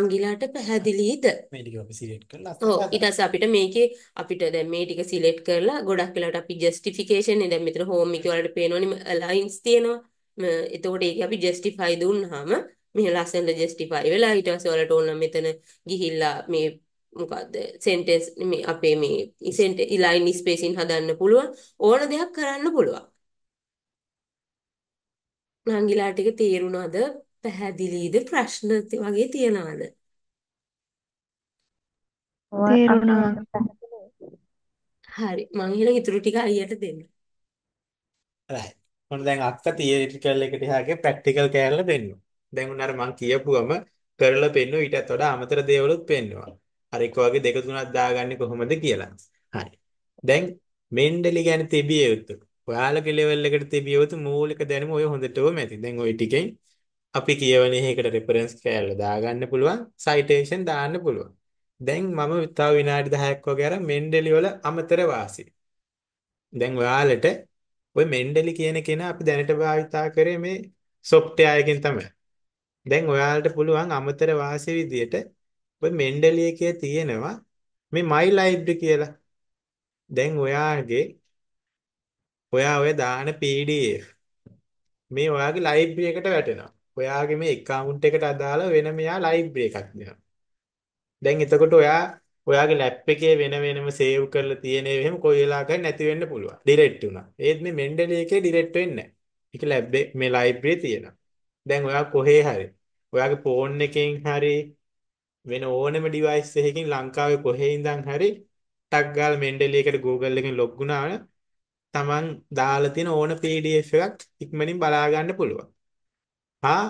නංගිලාට පැහැදිලිද? මේ ටික අපි සිලෙක්ට් කරලා ඔව් ඊට පස්සේ අපිට මේකේ අපිට දැන් මේ ටික සිලෙක්ට් කරලා ගොඩක් වෙලාවට අපි ජස්ටිෆිකේෂන් දැන් මෙතන හෝම් එකේ වලට පේනවනේ ලයින්ස් තියෙනවා එතකොට ඒක අපි ජස්ටිෆයි දුන්නාම මෙහෙ ලස්සනට ජස්ටිෆයි වෙලා ඊට පස්සේ වලට ඕන මෙතන ගිහිල්ලා මේ මොකක්ද සෙන්ටෙන්ස් මේ අපේ මේ ඉසෙන්ට ඉලයින් ස්පේසින් හදන්න පුළුවන් ඕන දෙයක් කරන්න පුළුවන් නංගිලා ටික තේරුණාද පැහැදිලිද ප්‍රශ්න වගේ තියනවාද තේරුණා හරි මං ඊළඟ ඉතුරු ටික අයියට දෙන්න right මොන දැන් අක්ක තියරිටිකල් එකට එහාගේ ප්‍රැක්ටිකල් කරලා දෙන්න දැන් උනාර මං කියපුවම කරලා පෙන්නුව ඊටත් වඩා අමතර දේවලුත් පෙන්නවා හරි එක වගේ දෙක තුනක් දාගන්නේ කොහොමද කියලා හරි දැන් මෙන්ඩලි ගැන තිබිය යුතු ඔයාලගේ ලෙවල් එකට තිබිය යුතු මූලික දැනුම ඔය හොඳටම ඇති. දැන් ওই ටිකෙන් අපි කියවන එකකට රෙෆරන්ස් කෑල්ල දාගන්න පුළුවන්, සයිටේෂන් දාන්න පුළුවන්. දැන් මම තව විනාඩි 10ක් වගේ අර මෙන්ඩලි වල අමතර වාසි. දැන් ඔයාලට ওই මෙන්ඩලි කියන කෙනා අපි දැනට භාවිතා කරේ මේ software එකෙන් තමයි. දැන් ඔයාලට පුළුවන් අමතර වාසි විදියට ওই මෙන්ඩලි එකේ තියෙනවා මේ my library කියලා. දැන් ඔයාගේ ඔයා ඔය දාන PDF මේ ඔයාගේ ලයිබ්‍රරි එකට වැටෙනවා. ඔයාගේ මේ account එකට අදාළ වෙන මෙයා ලයිබ්‍රරි එකක් දෙනවා. දැන් එතකොට ඔයා ඔයාගේ ලැප් එකේ වෙන වෙනම සේව් කරලා තියෙන ඒවා එහෙම කොයි වෙලාවකයි නැති වෙන්න පුළුවන්. ඩිලෙට් වුණා. ඒත් මේ Mendeley එකේ ඩිලෙට් වෙන්නේ නැහැ. ඒක ලැබ් මේ ලයිබ්‍රරි තියෙනවා. දැන් ඔයා කොහේ හරි ඔයාගේ ෆෝන් එකෙන් හරි වෙන ඕනම device එකකින් ලංකාවේ කොහේ ඉඳන් හරි ටක් ගාලා Mendeley එකට Google එකෙන් log වුණාම තමන් දාලා තියෙන ඕන PDF එකක් ඉක්මනින් බලා ගන්න පුළුවන්. හා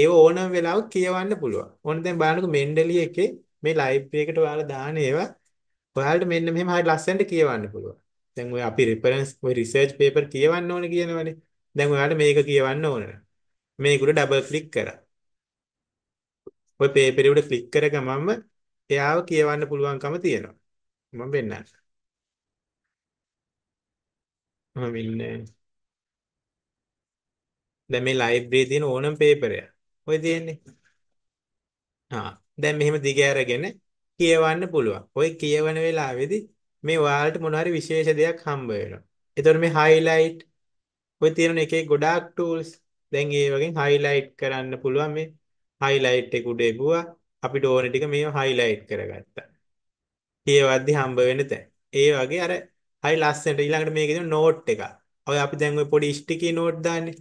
ඒව ඕනම වෙලාවක කියවන්න පුළුවන්. ඕන දැන් බලන්නකො මෙන්ඩලි එකේ මේ ලයිබ්‍රරි එකට ඔයාලා දාන ඒවා ඔයාලට මෙන්න මෙහෙම හරිය ලස්සනට කියවන්න පුළුවන්. දැන් ඔය අපි reference ඔය research paper කියවන්න ඕන කියනවනේ. දැන් ඔයාලට මේක කියවන්න ඕන. මේකට double click කරා. ඔය paper එකට click කර ගමන්ම එයාව කියවන්න පුළුවන්කම තියෙනවා. මම වෙන්නත් ඔහොම වෙන්නේ දැන් මේ ලයිබ්‍රරියේ තියෙන ඕනම පේපරයක්. ඔය තියෙන්නේ. ආ දැන් මෙහෙම දිග අරගෙන කියවන්න පුළුවන්. ඔය කියවන වෙලාවේදී මේ ඔයාලට මොන හරි විශේෂ දෙයක් හම්බ වෙනවා. ඒතකොට මේ highlight ඔය තියෙන එකේ ගොඩාක් tools. දැන් ඒ වගේ highlight කරන්න පුළුවන් මේ highlight එක උඩ එපුවා. අපිට ඕන ටික මේව highlight කරගත්තා. කියවද්දි හම්බ වෙන තැන්. ඒ වගේ අර හරි ලස්සනට ඊළඟට මේකේ තියෙන නෝට් එක. ඔය අපි දැන් ওই පොඩි ස්ටිකී නෝට් දාන්නේ.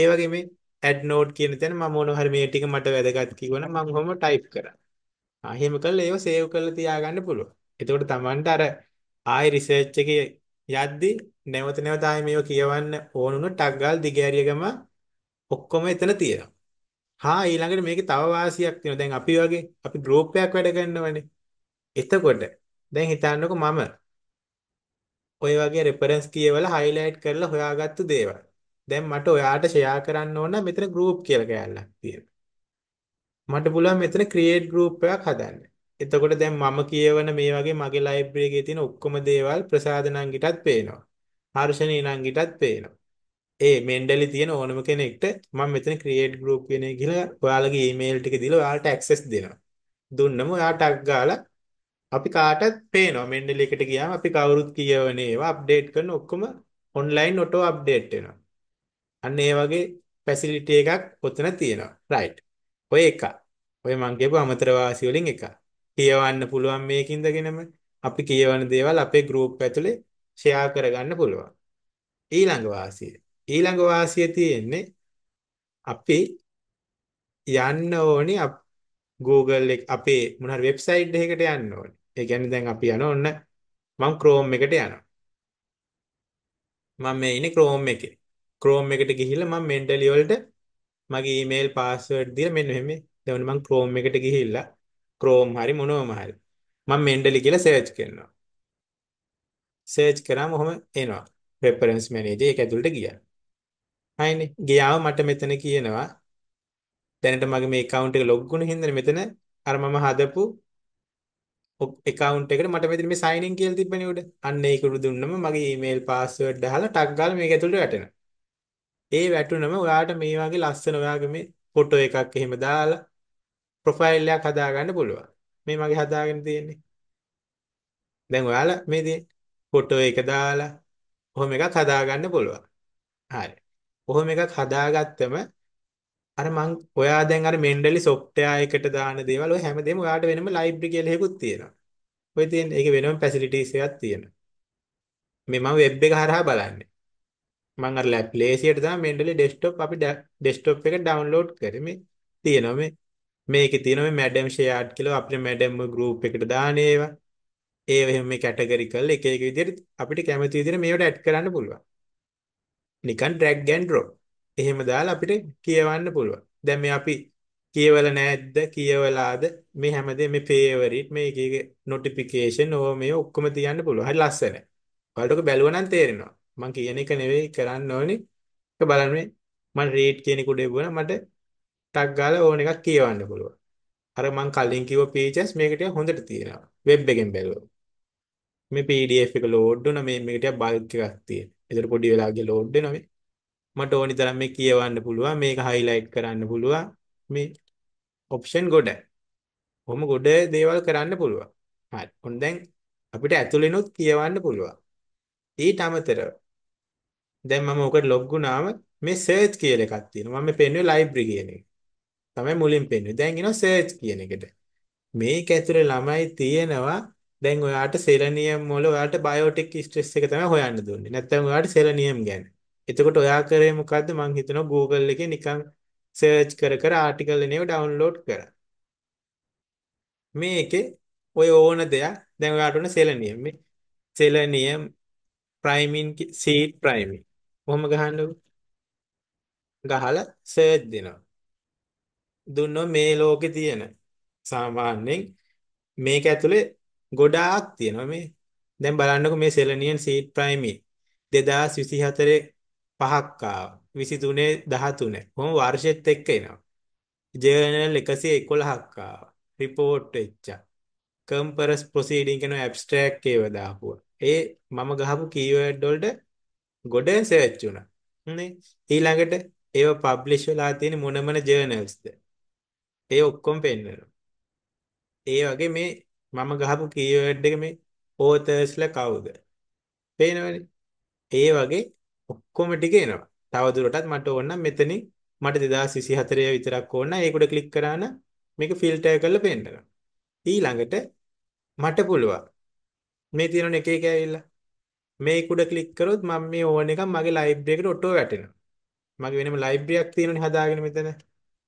ඒ වගේ මේ ඇඩ් නෝට් කියන තැන මම මොනවා හරි මේ ටික මට වැදගත් කිව්වනම් මම කොහොම ටයිප් කරා. ආ එහෙම කළා ඒව සේව් කරලා තියාගන්න පුළුවන්. එතකොට Tamanට අර ආයි රිසර්ච් එකේ යද්දි නැවත නැවත ආයි මේව කියවන්න ඕන උන ටග්ගල් දිගෑරිය ගම ඔක්කොම එතන තියෙනවා. හා ඊළඟට මේකේ තව වාසියක් තියෙනවා. දැන් අපි වගේ අපි ගෲප් එකක් වැඩ කරනවනේ. එතකොට දැන් හිතන්නකෝ මම ඔය වගේ රෙෆරන්ස් කියවලා highlight කරලා හොයාගත්තු දේවල්. දැන් මට ඔයාට share කරන්න ඕන මෙතන group කියලා කැලලක් තියෙනවා. මට පුළුවන් මෙතන create group එකක් හදන්න. එතකොට දැන් මම කියවන මේ වගේ මගේ library එකේ තියෙන ඔක්කොම දේවල් ප්‍රසාද නංගිටත් පේනවා. හර්ෂණී නංගිටත් පේනවා. ඒ මෙන්ඩලි තියෙන ඕනම කෙනෙක්ට මම මෙතන create group කියන එක ගිහලා ඔයාලගේ email ටික දීලා ඔයාලට access දෙනවා. දුන්නම ඔයාට අක් ගාලා අපි කාටත් පේනවා මෙන්ඩලි එකට ගියාම අපි කවුරුත් කියවන ඒවා අප්ඩේට් කරන ඔක්කොම ඔන්ලයින් ඔටෝ අප්ඩේට් වෙනවා. අන්න ඒ වගේ ෆැසිලිටි එකක් ඔතන තියෙනවා. රයිට්. ඔය එක. ඔය මං කියපු අමතර වාසි වලින් එක. කියවන්න පුළුවන් මේකින්දගෙනම අපි කියවන දේවල් අපේ ගෲප් ඇතුලේ ෂෙයා කරගන්න පුළුවන්. ඊළඟ වාසිය. ඊළඟ වාසිය තියෙන්නේ අපි යන්න ඕනි Google එක අපේ මොන හරි වෙබ්සයිට් එකකට යන්න ඕනේ. ඒ කියන්නේ දැන් අපි යන ඔන්න මම Chrome එකට යනවා. මම මේ ඉන්නේ Chrome එකේ. Chrome එකට ගිහිල්ලා මම Mendeley වලට මගේ email password දීලා මෙන්න මෙහෙම දැන් මම Chrome එකට ගිහිල්ලා Chrome හරි මොනවම හරි මම Mendeley කියලා search කරනවා. search කරාම ඔහොම එනවා. reference manager ඒක ඇතුළට ගියා. හයිනේ. ගියාම මට මෙතන කියනවා දැනට මගේ මේ account එක log වුණු හින්දා මෙතන අර මම හදපු account එකට මට මෙතන මේ sign in කියලා තිබ්බනේ උඩ. අන්න ඒක උඩ දුන්නම මගේ email password දාලා ටක් ගාලා මේක ඇතුළට වැටෙනවා. ඒ වැටුනම ඔයාට මේ වගේ ලස්සන ඔයාගේ මේ ෆොටෝ එකක් එහෙම දාලා profile එකක් හදාගන්න පුළුවන්. මේ මගේ හදාගෙන තියෙන්නේ. දැන් ඔයාලා මේ දේ ෆොටෝ එක දාලා කොහොම එකක් හදාගන්න පුළුවන්. හරි. කොහොම එකක් හදාගත්තම අර මං ඔයා දැන් අර මෙන්ඩලි සොෆ්ට්වෙයාර් එකට දාන දේවල් ඔය හැමදේම ඔයාට වෙනම ලයිබ්‍රරි කියලා එකකුත් තියෙනවා. ඔය තියෙන ඒකේ වෙනම ෆැසිලිටිස් එකක් තියෙනවා. මේ මම වෙබ් එක හරහා බලන්නේ. මම අර ලැප් ලේසියට තමයි මෙන්ඩලි ඩෙස්ක්ටොප් අපි ඩෙස්ක්ටොප් එක ඩවුන්ලෝඩ් කරේ මේ තියෙනවා මේ මේකේ තියෙනවා මේ මැඩම් ෂෙයාඩ් කියලා අපේ මැඩම් ගෲප් එකට දාන ඒවා. ඒව එහෙම මේ කැටගරිකල් එක එක විදිහට අපිට කැමති විදිහට මේවට ඇඩ් කරන්න පුළුවන්. නිකන් drag and drop. එහෙම දාලා අපිට කියවන්න පුළුවන්. දැන් මේ අපි කියවල නැද්ද කියවලාද මේ හැමදේ මේ ෆේවරිට් මේ එක එක නොටිෆිකේෂන් ඕව මේ ඔක්කොම තියන්න පුළුවන්. හරි ලස්සනයි. ඔයාලට ඔක බැලුවා නම් තේරෙනවා. මම කියන එක නෙවෙයි කරන්න ඕනේ. ඒක බලන්න මේ මම රීඩ් කියන කුඩේ බුණා මට ටක් ගාලා ඕන එකක් කියවන්න පුළුවන්. අර මම කලින් කිව්ව pages මේක ටික හොඳට තියෙනවා. web එකෙන් බැලුවා. මේ PDF එක ලෝඩ් වුණා මේ මේක ටික bulk එකක් තියෙන. ඒතර පොඩි වෙලාවක ලෝඩ් වෙනවා මේ. මට ඕනි තරම් මේ කියවන්න පුළුවන් මේක highlight කරන්න පුළුවන් මේ option ගොඩ. කොහොම ගොඩ දේවල් කරන්න පුළුවන්. හරි. ඔන්න දැන් අපිට ඇතුළෙනුත් කියවන්න පුළුවන්. ඊට අමතරව දැන් මම ඔකට log වුණාම මේ search කියලා එකක් තියෙනවා. මම මේ පෙන්වුවේ library කියන එක. තමයි මුලින් පෙන්වුවේ. දැන් එනවා search කියන එකට. මේක ඇතුලේ ළමයි තියෙනවා දැන් ඔයාට සෙලනියම් වල ඔයාට බයෝටික් ස්ට්‍රෙස් එක තමයි හොයන්න දුන්නේ. නැත්නම් ඔයාට සෙලනියම් ගැන. එතකොට ඔයා කරේ මොකද්ද මං හිතනවා Google එකේ නිකන් සර්ච් කර කර ආටිකල් එනේව ඩවුන්ලෝඩ් කරා. මේකේ ඔය ඕන දෙයක් දැන් ඔයාට ඕන සෙලනියම් මේ සෙලනියම් ප්‍රයිමින් සීඩ් ප්‍රයිමින් කොහොම ගහන්නකෝ ගහලා සර්ච් දෙනවා දුන්නොත් මේ ලෝකේ තියෙන සාමාන්‍යයෙන් මේක ඇතුලේ ගොඩාක් තියෙනවා මේ දැන් බලන්නකෝ මේ සෙලනියම් සීඩ් ප්‍රයිමින් 2024 පහක් ආවා 23 13 කොහොම වර්ෂෙත් එක්ක එනවා ජර්නල් 111ක් ආවා report එච්චා compares proceeding කියන abstract ඒව දාපුවා ඒ මම ගහපු keyword වලට ගොඩ search වුණා නේ ඊළඟට ඒව පබ්ලිෂ් වෙලා තියෙන මොන මොන ජර්නල්ස්ද ඒ ඔක්කොම පෙන්වනවා ඒ වගේ මේ මම ගහපු කීවර්ඩ් එක මේ authors ලා කවුද පේනවනේ ඒ වගේ ඔක්කොම ටික එනවා. තවදුරටත් මට ඕන නම් මෙතනින් මට 2024 විතරක් ඕන නම් ඒක උඩ ක්ලික් කරා නම් මේක ෆිල්ටර් කරලා පෙන්නනවා. ඊළඟට මට පුළුවන් මේ තියෙන එක එක ඇවිල්ලා මේ උඩ ක්ලික් කරොත් මම මේ ඕන එකක් මගේ ලයිබ්‍රරි එකට ඔටෝ වැටෙනවා. මගේ වෙනම ලයිබ්‍රරියක් තියෙනවනේ හදාගෙන මෙතන.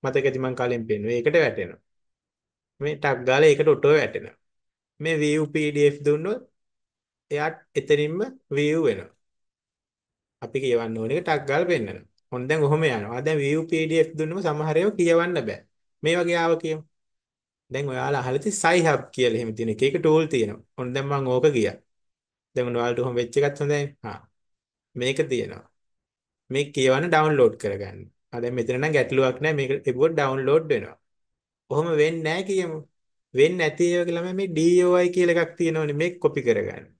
මතක ඇති මං කලින් පෙන්නුවේ. ඒකට වැටෙනවා. මේ ටක් ගාලා ඒකට ඔටෝ වැටෙනවා. මේ view pdf දුන්නොත් එයාට එතනින්ම view වෙනවා. අපි කියවන්න ඕන එක ටක් ගාලා පෙන්නනවා. ඔන්න දැන් ඔහොම යනවා. දැන් view PDF දුන්නම සමහර ඒවා කියවන්න බෑ. මේ වගේ ආව කියමු. දැන් ඔයාලා අහලා තියෙයි සයිහබ් කියලා එහෙම තියෙන එක එක ටූල් තියෙනවා. ඔන්න දැන් මම ඕක ගියා. දැන් ඔයාලට ඔහොම වෙච්ච එකත් හොඳයි. හා. මේක තියෙනවා. මේක කියවන්න ඩවුන්ලෝඩ් කරගන්න. ආ දැන් මෙතන නම් ගැටලුවක් නැහැ. මේක ඒකෝ ඩවුන්ලෝඩ් වෙනවා. ඔහොම වෙන්නේ නැහැ කියමු. වෙන්නේ නැති ඒවා ළමයි මේ DOI කියලා එකක් තියෙනවනේ. මේක කොපි කරගන්න.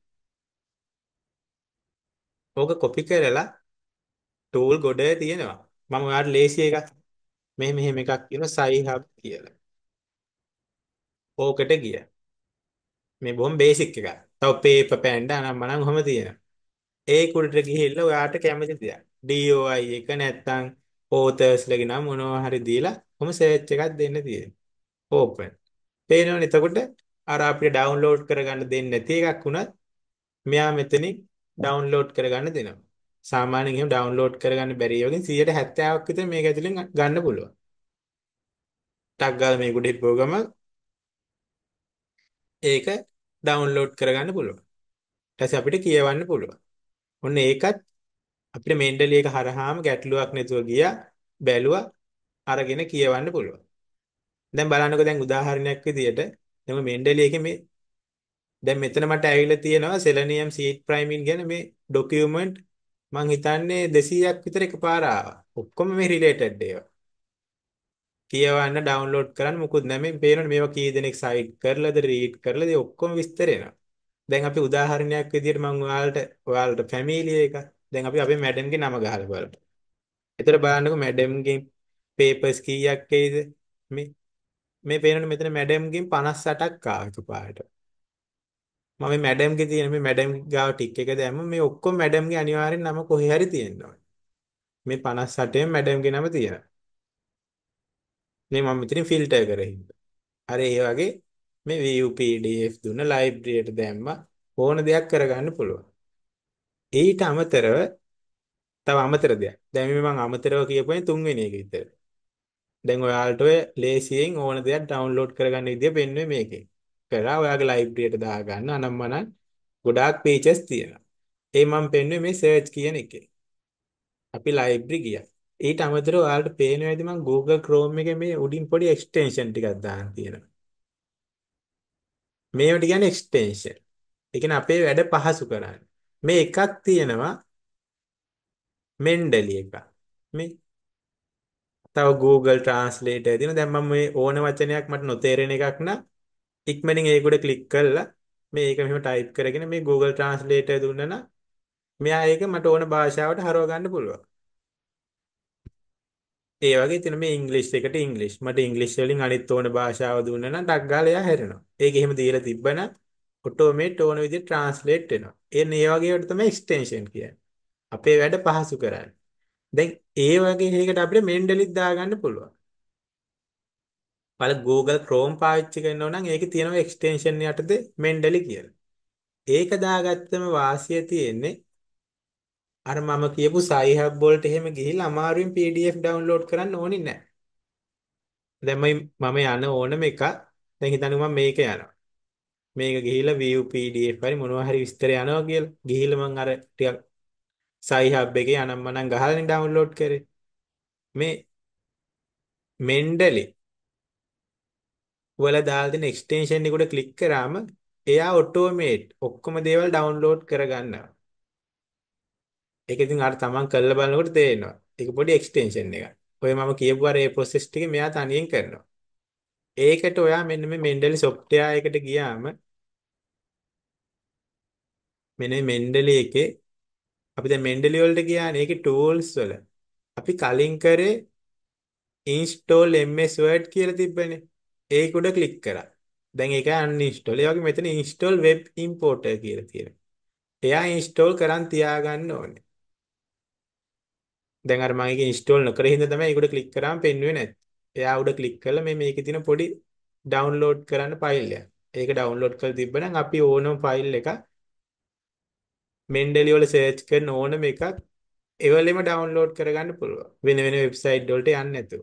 ඕක කොපි කරලා ටූල් ගොඩ තියෙනවා. මම ඔයාලට ලේසි එකක් මෙහෙ මෙහෙම එකක් කියන සයි හබ් කියලා. ඕකට ගිය. මේ බොහොම බේසික් එකක්. තව පේපර් පෑන්ඩ අනම්මනම් ඔහම තියෙනවා. ඒ කුඩට ගිහිල්ලා ඔයාට කැමති දේ. DOI එක නැත්තම් authors ලගේ නම් මොනවා හරි දීලා කොහොම සර්ච් එකක් දෙන්න තියෙනවා. ඕපන්. පේනවනේ එතකොට අර අපිට ඩවුන්ලෝඩ් කරගන්න දෙන්නේ නැති එකක් වුණත් මෙයා මෙතනින් ඩවුන්ලෝඩ් කරගන්න දෙනවා. සාමාන්‍යයෙන් එහෙම ඩවුන්ලෝඩ් කරගන්න බැරි වගේ 170ක් විතර මේක ඇතුලෙන් ගන්න පුළුවන්. ටක් ගාලා මේ ගොඩේ ප්‍රෝග්‍රෑම ඒක ඩවුන්ලෝඩ් කරගන්න පුළුවන්. ඊට පස්සේ අපිට කියවන්න පුළුවන්. ඔන්න ඒකත් අපිට මෙන්ඩලි එක හරහාම ගැටලුවක් නැතුව ගියා බැලුවා අරගෙන කියවන්න පුළුවන්. දැන් බලන්නකෝ දැන් උදාහරණයක් විදියට දැන් මෙන්ඩලි එකේ මේ දැන් මෙතන මට ඇවිල්ලා තියෙනවා සෙලනියම් සීට් ප්‍රයිමින් ගැන මේ ඩොකියුමන්ට් මං හිතන්නේ 200ක් විතර එකපාර ආවා. ඔක්කොම මේ රිලේටඩ් ඒවා. කියවන්න ඩවුන්ලෝඩ් කරන්න මොකුත් නැහැ මේ පේනවනේ මේවා කී දෙනෙක් සයිට් කරලාද රීඩ් කරලාද ඔක්කොම විස්තර එනවා. දැන් අපි උදාහරණයක් විදියට මම ඔයාලට ඔයාලට ෆැමිලි එක දැන් අපි අපේ මැඩම්ගේ නම ගහලා බලමු. ඒතර බලන්නකෝ මැඩම්ගේ පේපර්ස් කීයක් එයිද? මේ මේ පේනවනේ මෙතන මැඩම්ගෙන් 58ක් ආවා එකපාරට. මම මේ මැඩම්ගේ තියෙන මේ මැඩම් ගාව ටික් එක දැම්ම මේ ඔක්කොම මැඩම්ගේ අනිවාර්යෙන් නම කොහේ හරි තියෙන්න ඕනේ. මේ 58 මැඩම්ගේ නම තියෙනවා. මේ මම මෙතනින් ෆිල්ටර් කරේ හින්දා. අර ඒ වගේ මේ view pdf දුන්න ලයිබ්‍රරියට දැම්ම ඕන දෙයක් කරගන්න පුළුවන්. ඊට අමතරව තව අමතර දෙයක්. දැන් මේ මම අමතරව කියපුවෙන් තුන්වෙනි එක විතර. දැන් ඔයාලට ඔය ලේසියෙන් ඕන දෙයක් ඩවුන්ලෝඩ් කරගන්න විදිය පෙන්වුවේ මේකේ. කරලා ඔයාගේ ලයිබ්‍රරියට දාගන්න අනම්මනම් ගොඩාක් pages තියෙනවා. ඒ මම පෙන්නුවේ මේ search කියන එකේ. අපි ලයිබ්‍රරි ගියා. ඊට අමතරව ඔයාලට පේනවා ඇති මම Google Chrome එකේ මේ උඩින් පොඩි extension ටිකක් දාන්න තියෙනවා. මේවට කියන්නේ extension. ඒ කියන්නේ අපේ වැඩ පහසු කරන්නේ. මේ එකක් තියෙනවා Mendeley එක. මේ තව Google Translate එක තියෙනවා. දැන් මම මේ ඕන වචනයක් මට නොතේරෙන එකක් නම් ඉක්මනින් ඒකට ක්ලික් කරලා මේ ඒක මෙහෙම ටයිප් කරගෙන මේ Google Translate එක දුන්නා නම් මෙයා ඒක මට ඕන භාෂාවට හරව ගන්න පුළුවන්. ඒ වගේ තියෙන මේ ඉංග්‍රීසි එකට ඉංග්‍රීසි මට ඉංග්‍රීසි වලින් අනිත් ඕන භාෂාව දුන්නා නම් ඩක් ගාලා එයා හැරෙනවා. ඒක එහෙම දීලා තිබ්බනම් ඔටෝමේට් ඕන විදිහට ට්‍රාන්ස්ලේට් වෙනවා. එන්නේ ඒ වගේ ඒවට තමයි එක්ස්ටෙන්ෂන් කියන්නේ. අපේ වැඩ පහසු කරන්නේ. දැන් ඒ වගේ එකකට අපිට මෙන්ඩලිත් දාගන්න පුළුවන්. බල Google Chrome පාවිච්චි කරනවා නම් ඒකේ තියෙනවා extension යටතේ Mendeley කියලා. ඒක දාගත්තම වාසිය තියෙන්නේ අර මම කියපු සයිහබ් වලට එහෙම ගිහිල්ලා අමාරුවෙන් PDF download කරන්න ඕනේ නැහැ. දැන් මම යන ඕනම එක දැන් හිතන්නේ මේක යනවා. මේක ගිහිල්ලා view PDF හරි මොනවා හරි විස්තර යනවා කියලා. ගිහිල්ලා මම අර ටිකක් සයිහබ් එකේ අනම්මනම් ගහලානේ download කරේ. මේ Mendeley ඔයාලා දාලා දෙන එක්ස්ටෙන්ෂන් එකට ක්ලික් කරාම එයා ඔටෝමේට් ඔක්කොම දේවල් ඩවුන්ලෝඩ් කරගන්නවා. ඒක ඉතින් අර තමන් කරලා බලනකොට තේරෙනවා. ඒක පොඩි එක්ස්ටෙන්ෂන් එකක්. ඔය මම කියපු අර ඒ process ටික මෙයා තනියෙන් කරනවා. ඒකට ඔයා මෙන්න මේ Mendeley software එකට ගියාම මෙන්න Mendeley එකේ අපි දැන් Mendeley වලට ගියානේ ඒකේ tools වල. අපි කලින් කරේ install ms word කියලා තිබ්බනේ. ඒක උඩ ක්ලික් කරා. දැන් ඒක uninstall. ඒ වගේ මෙතන install web importer කියලා තියෙනවා. එයා install කරන් තියාගන්න ඕනේ. දැන් අර මම ඒක install නොකර හින්දා තමයි ඒක උඩ ක්ලික් කරාම පෙන්වුවේ නැත්තේ. එයා උඩ ක්ලික් කළා මේ මේකේ තියෙන පොඩි download කරන්න ෆයිල් එකක්. ඒක download කරලා තිබ්බනම් අපි ඕනම ෆයිල් එකක් Mendeley වල search කරන ඕනම එකක් එවලෙම download කරගන්න පුළුවන්. වෙන වෙන වෙබ්සයිට් වලට යන්නේ නැතුව.